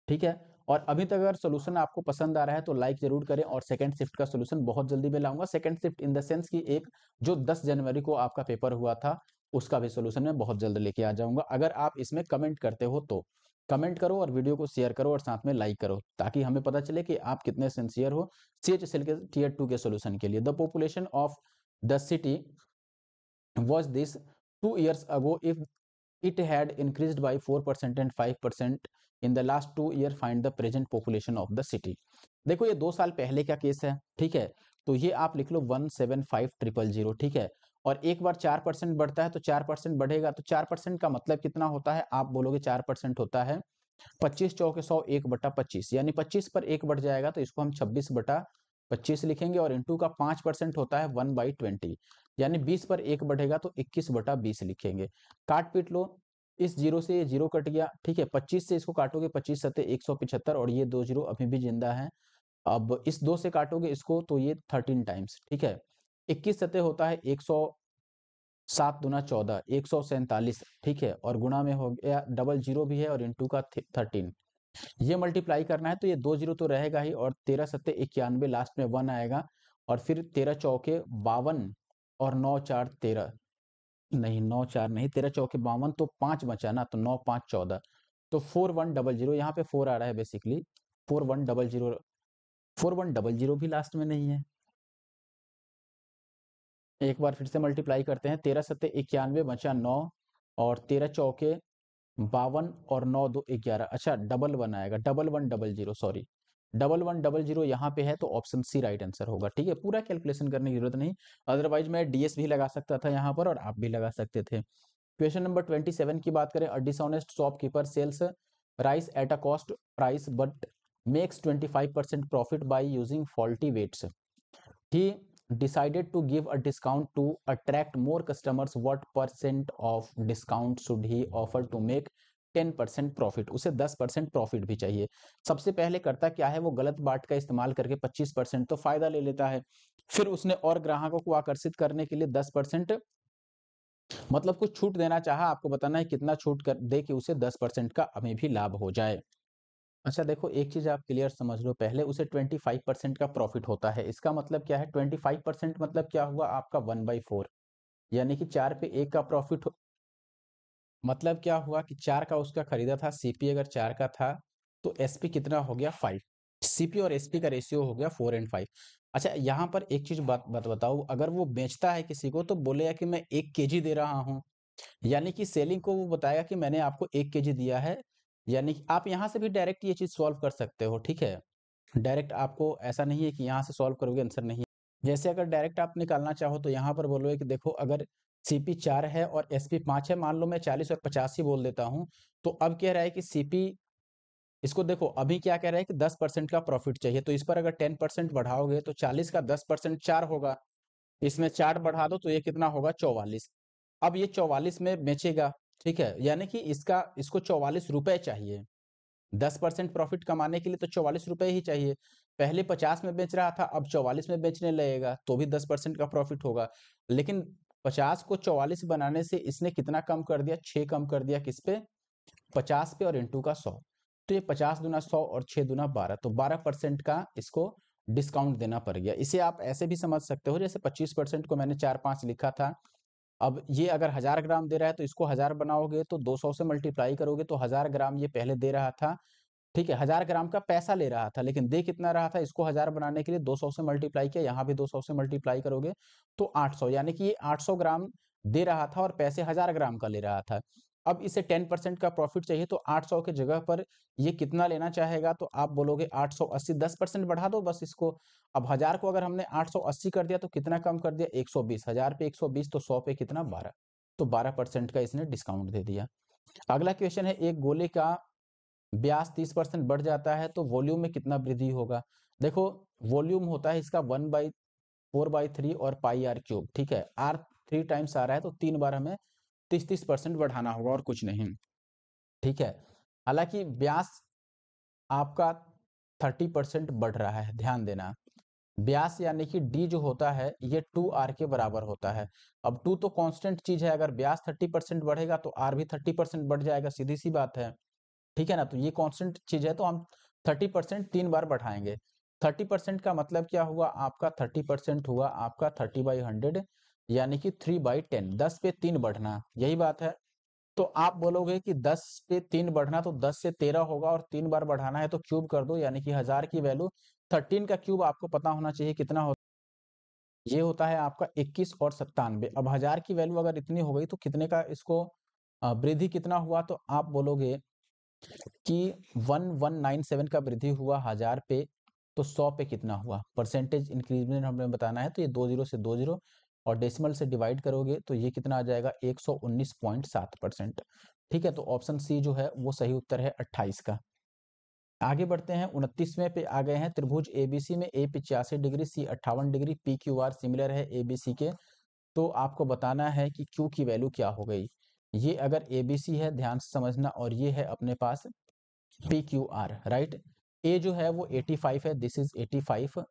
ठीक है और अभी तक अगर सोल्यूशन आपको पसंद आ रहा है तो लाइक जरूर करें और सेकंड शिफ्ट का सोल्यूशन बहुत जल्दी मैं लाऊंगा second shift in the sense की एक जो दस जनवरी को आपका पेपर हुआ था उसका भी सोल्यूशन मैं बहुत जल्द लेके आ जाऊंगा अगर आप इसमें कमेंट करते हो तो कमेंट करो और वीडियो को शेयर करो और साथ में लाइक करो ताकि हमें पता चले कि आप कितने सिंसियर हो सी एच के टीयर टू के सोल्यूशन के लिए the population of the city was this two years ago if it had increase by four percent and five percent in the last two year find the present population of the city देखो ये दो साल पहले का case है ठीक है तो ये आप लिख लो one seven five triple zero ठीक है और एक बार चार परसेंट बढ़ता है तो चार परसेंट बढ़ेगा तो चार परसेंट का मतलब कितना होता है आप बोलोगे चार परसेंट होता है पच्चीस चौके सौ एक बटा पच्चीस यानी पच्चीस पर एक बढ़ जाएगा तो इसको हम छब्बीस बटा पच्चीस लिखेंगे और इंटू का पांच परसेंट होता है वन बाई ट्वेंटी यानी बीस पर एक बढ़ेगा तो इक्कीस बटा बीस लिखेंगे काट पीट लो इस जीरो से ये जीरो कट गया ठीक है पच्चीस से इसको काटोगे पच्चीस सत्य एक सौ पिछहत्तर और ये दो जीरो अभी भी जिंदा है अब इस दो से काटोगे इसको तो ये थर्टीन टाइम्स ठीक है इक्कीस सतह होता है एक सौ सात दुना चौदह एक सौ सैंतालीस ठीक है और गुणा में हो गया डबल जीरो भी है और टू का थर्टीन ये मल्टीप्लाई करना है तो ये दो जीरो तो रहेगा ही और तेरह सत्य इक्यानवे लास्ट में वन आएगा और फिर तेरह चौके बावन और नौ चार तेरह नहीं नौ चार नहीं तेरह चौके बावन तो पांच बचा ना तो नौ पांच चौदह तो फोर वन डबल जीरो यहाँ पे फोर आ रहा है basically four one double zero four one double zero भी लास्ट में नहीं है एक बार फिर से मल्टीप्लाई करते हैं तेरह सत्ते इक्यानवे बचा नौ और तेरह चौके बावन और नौ दो ग्यारह अच्छा डबल वन आएगा double one double zero sorry double one double zero यहाँ पे है तो ऑप्शन सी राइट आंसर होगा ठीक है पूरा कैलकुलेशन करने की जरूरत नहीं अदरवाइज मैं डीएस भी लगा सकता था यहाँ पर और आप भी लगा सकते थे क्वेश्चन नंबर ट्वेंटी सेवन की बात करें a dishonest shopkeeper sells rice at a cost price but makes twenty five percent profit by using faulty weights he decided to give a discount to attract more customers what percent of discount should he offer to make 10% percent profit उसे दस percent profit भी चाहिए सबसे पहले करता क्या है वो गलत बाट का इस्तेमाल करके पच्चीस परसेंट तो फायदा ले लेता है फिर उसने और ग्राहकों को आकर्षित करने के लिए दस परसेंट मतलब कुछ छूट देना चाहा आपको बताना है कितना छूट कर दे कि उसे दस परसेंट का हमें भी लाभ हो जाए अच्छा देखो एक चीज आप क्लियर समझ लो पहले उसे 25 परसेंट का प्रॉफिट होता है इसका मतलब क्या है 25 परसेंट मतलब क्या हुआ आपका वन बाई फोर यानी कि चार पे एक का प्रॉफिट मतलब क्या हुआ कि चार का उसका खरीदा था सीपी अगर चार का था तो एसपी कितना हो गया फाइव सीपी और एसपी का रेशियो हो गया फोर एंड फाइव अच्छा यहाँ पर एक चीज बात बत, बताओ अगर वो बेचता है किसी को तो बोलेगा कि मैं एक केजी दे रहा हूँ यानी कि सेलिंग को वो बताएगा कि मैंने आपको एक केजी दिया है यानी कि आप यहाँ से भी डायरेक्ट ये चीज़ सॉल्व कर सकते हो ठीक है डायरेक्ट आपको ऐसा नहीं है कि यहाँ से सॉल्व करोगे आंसर नहीं है जैसे अगर डायरेक्ट आप निकालना चाहो तो यहाँ पर बोलोगे कि देखो अगर सीपी चार है और एसपी पाँच है मान लो मैं चालीस और पचास ही बोल देता हूँ तो अब कह रहा है कि सीपी इसको देखो अभी क्या कह रहा है कि दस परसेंट का प्रॉफिट चाहिए तो इस पर अगर टेन परसेंट बढ़ाओगे तो चालीस का दस परसेंट चार होगा इसमें चार बढ़ा दो तो ये कितना होगा चौवालीस अब ये चौवालीस में बेचेगा ठीक है यानी कि इसका इसको चौवालीस रुपए चाहिए दस परसेंट प्रॉफिट कमाने के लिए तो चौवालीस रुपए ही चाहिए पहले पचास में बेच रहा था अब चौवालीस में बेचने लगेगा तो भी दस परसेंट का प्रॉफिट होगा लेकिन पचास को चौवालीस बनाने से इसने कितना कम कर दिया छः कम कर दिया किस पे पचास पे और इंटू का सौ तो ये पचास दुना सौ और छः दुना बारह तो बारह परसेंट का इसको डिस्काउंट देना पड़ गया इसे आप ऐसे भी समझ सकते हो जैसे पच्चीस परसेंट को मैंने चार पाँच लिखा था अब ये अगर हजार ग्राम दे रहा है तो इसको हजार बनाओगे तो 200 से मल्टीप्लाई करोगे तो हजार ग्राम ये पहले दे रहा था ठीक है हजार ग्राम का पैसा ले रहा था लेकिन दे कितना रहा था इसको हजार बनाने के लिए 200 से मल्टीप्लाई किया यहाँ भी 200 से मल्टीप्लाई करोगे तो 800 यानी कि ये 800 ग्राम दे रहा था और पैसे हजार ग्राम का ले रहा था अब इसे टेन परसेंट का प्रॉफिट चाहिए तो आठ सौ के जगह पर ये कितना लेना चाहेगा तो आप बोलोगे आठ सौ अस्सी दस परसेंट बढ़ा दो बस इसको अब हजार को अगर हमने आठ सौ अस्सी कर दिया तो कितना कम कर दिया एक सौ बीस हजार पे एक सौ बीस तो सौ पे कितना बारह तो बारह परसेंट का इसने डिस्काउंट दे दिया अगला क्वेश्चन है एक गोले का ब्याज तीस परसेंट बढ़ जाता है तो वॉल्यूम में कितना वृद्धि होगा देखो वॉल्यूम होता है इसका one by four by three और पाई आर क्यूब ठीक है आर थ्री टाइम्स आ रहा है तो तीन बार हमें तीस तीस परसेंट बढ़ाना होगा और कुछ नहीं ठीक है हालांकि ब्यास आपका थर्टी परसेंट बढ़ रहा है ध्यान देना ब्यास यानी कि डी जो होता है ये टू आर के बराबर होता है अब टू तो कांस्टेंट चीज है अगर ब्यास थर्टी परसेंट बढ़ेगा तो आर भी थर्टी परसेंट बढ़ जाएगा सीधी सी बात है ठीक है ना तो ये कांस्टेंट चीज है तो हम थर्टी परसेंट तीन बार बढ़ाएंगे थर्टी परसेंट का मतलब क्या हुआ आपका थर्टी परसेंट हुआ आपका थर्टी बाई हंड्रेड यानी कि थ्री बाई टेन दस पे तीन बढ़ना यही बात है तो आप बोलोगे कि दस पे तीन बढ़ना तो दस से तेरह होगा और तीन बार बढ़ाना है तो क्यूब कर दो यानी कि हजार की वैल्यू थर्टीन का क्यूब आपको पता होना चाहिए कितना होता ये होता है आपका इक्कीस और सत्तानवे अब हजार की वैल्यू अगर इतनी हो गई तो कितने का इसको वृद्धि कितना हुआ तो आप बोलोगे कि सेवन का वृद्धि हुआ हजार पे तो सौ पे कितना हुआ परसेंटेज इंक्रीजमेंट हमें बताना है तो ये दो जीरो से दो जीरो और डेसिमल से डिवाइड करोगे तो ये कितना आ जाएगा 119.7 परसेंट ठीक है तो ऑप्शन सी जो है वो सही उत्तर है 28 का आगे बढ़ते हैं उनतीसवें पे आ गए हैं त्रिभुज एबीसी में ए पिचासी डिग्री सी अट्ठावन degree P Q R similar है एबीसी के तो आपको बताना है कि क्यू की वैल्यू क्या हो गई ये अगर एबीसी है ध्यान से समझना और ये है अपने पास P Q R right A जो है वो 85 है दिस इज 85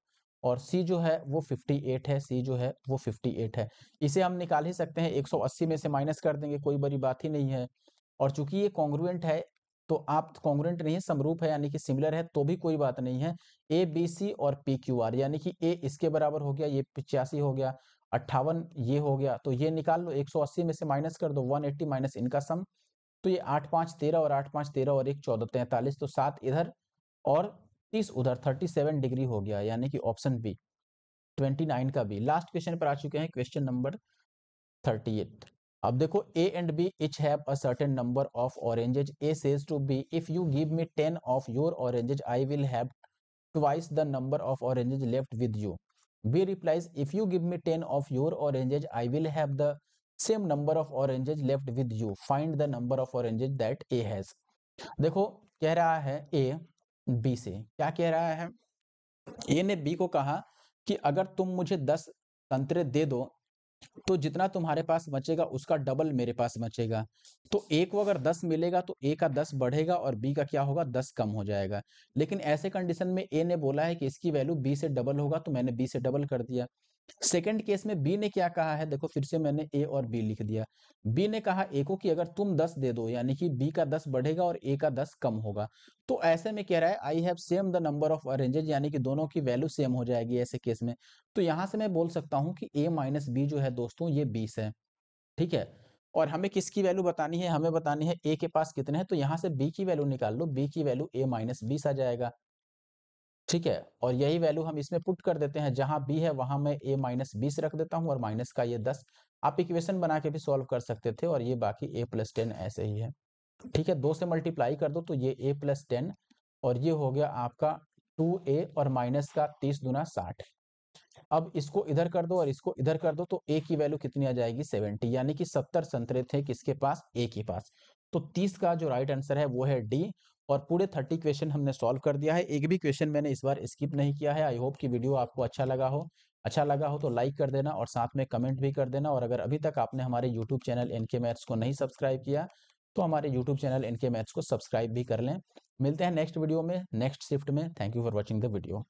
और सी जो है वो 58 है सी जो है वो 58 है इसे हम निकाल ही सकते हैं 180 में से माइनस कर देंगे कोई बड़ी बात ही नहीं है और चूंकि ये कॉन्ग्रुएंट है तो आप कॉन्ग्रुएंट नहीं है समरूप है यानी कि सिमिलर है तो भी कोई बात नहीं है ए बी सी और पी क्यू आर यानी कि ए इसके बराबर हो गया ये पिचासी हो गया अट्ठावन ये हो गया तो ये निकाल लो 180 में से माइनस कर दो 180 एट्टी माइनस इनका सम तो ये आठ पाँच तेरह और आठ पाँच तेरह और एक चौदह तैंतालीस तो सात इधर और 30 उधर 37 डिग्री हो गया यानी कि ऑप्शन बी 29 का बी लास्ट क्वेश्चन पर आ चुके हैं क्वेश्चन नंबर 38 अब देखो A and B each have a certain number of oranges A says to B if you give me 10 of your oranges I will have twice the number of oranges left with you B replies if you give me ten of your oranges I will have the same number of oranges left with you find the number of oranges that A has देखो कह रहा है A B से क्या कह रहा है ए ने बी को कहा कि अगर तुम मुझे दस संतरे दे दो तो जितना तुम्हारे पास बचेगा उसका डबल मेरे पास बचेगा तो ए को अगर दस मिलेगा तो ए का दस बढ़ेगा और बी का क्या होगा दस कम हो जाएगा लेकिन ऐसे कंडीशन में ए ने बोला है कि इसकी वैल्यू बी से डबल होगा तो मैंने बी से डबल कर दिया सेकंड केस में बी ने क्या कहा है देखो फिर से मैंने ए और बी लिख दिया बी ने कहा ए को कि अगर तुम दस दे दो यानी कि बी का दस बढ़ेगा और ए का दस कम होगा तो ऐसे में कह रहा है I have same the number of oranges यानी कि दोनों की वैल्यू सेम हो जाएगी ऐसे केस में तो यहां से मैं बोल सकता हूं कि ए माइनस बी जो है दोस्तों ये बीस है ठीक है और हमें किसकी वैल्यू बतानी है हमें बतानी है ए के पास कितने हैं तो यहाँ से बी की वैल्यू निकाल लो बी की वैल्यू ए माइनस बीस आ जाएगा ठीक है और यही वैल्यू हम इसमें पुट कर देते हैं जहां बी है वहां मैं ए माइनस बीस रख देता हूं और माइनस का ये दस आप इक्वेशन बना के भी सॉल्व कर सकते थे और ये बाकी ए प्लस टेन ऐसे ही है ठीक है दो से मल्टीप्लाई कर दो तो ये ए प्लस टेन और ये हो गया आपका टू ए और माइनस का तीस दुना साठ अब इसको इधर कर दो और इसको इधर कर दो तो ए की वैल्यू कितनी आ जाएगी सेवेंटी यानी कि सत्तर संतरे थे किसके पास ए के पास तो तीस का जो राइट आंसर है वो है डी और पूरे थर्टी क्वेश्चन हमने सॉल्व कर दिया है एक भी क्वेश्चन मैंने इस बार स्किप नहीं किया है आई होप कि वीडियो आपको अच्छा लगा हो अच्छा लगा हो तो लाइक कर देना और साथ में कमेंट भी कर देना और अगर अभी तक आपने हमारे यूट्यूब चैनल एनके मैथ्स को नहीं सब्सक्राइब किया तो हमारे यूट्यूब चैनल एनके मैथ्स को सब्सक्राइब भी कर लें मिलते हैं नेक्स्ट वीडियो में नेक्स्ट शिफ्ट में thank you for watching the video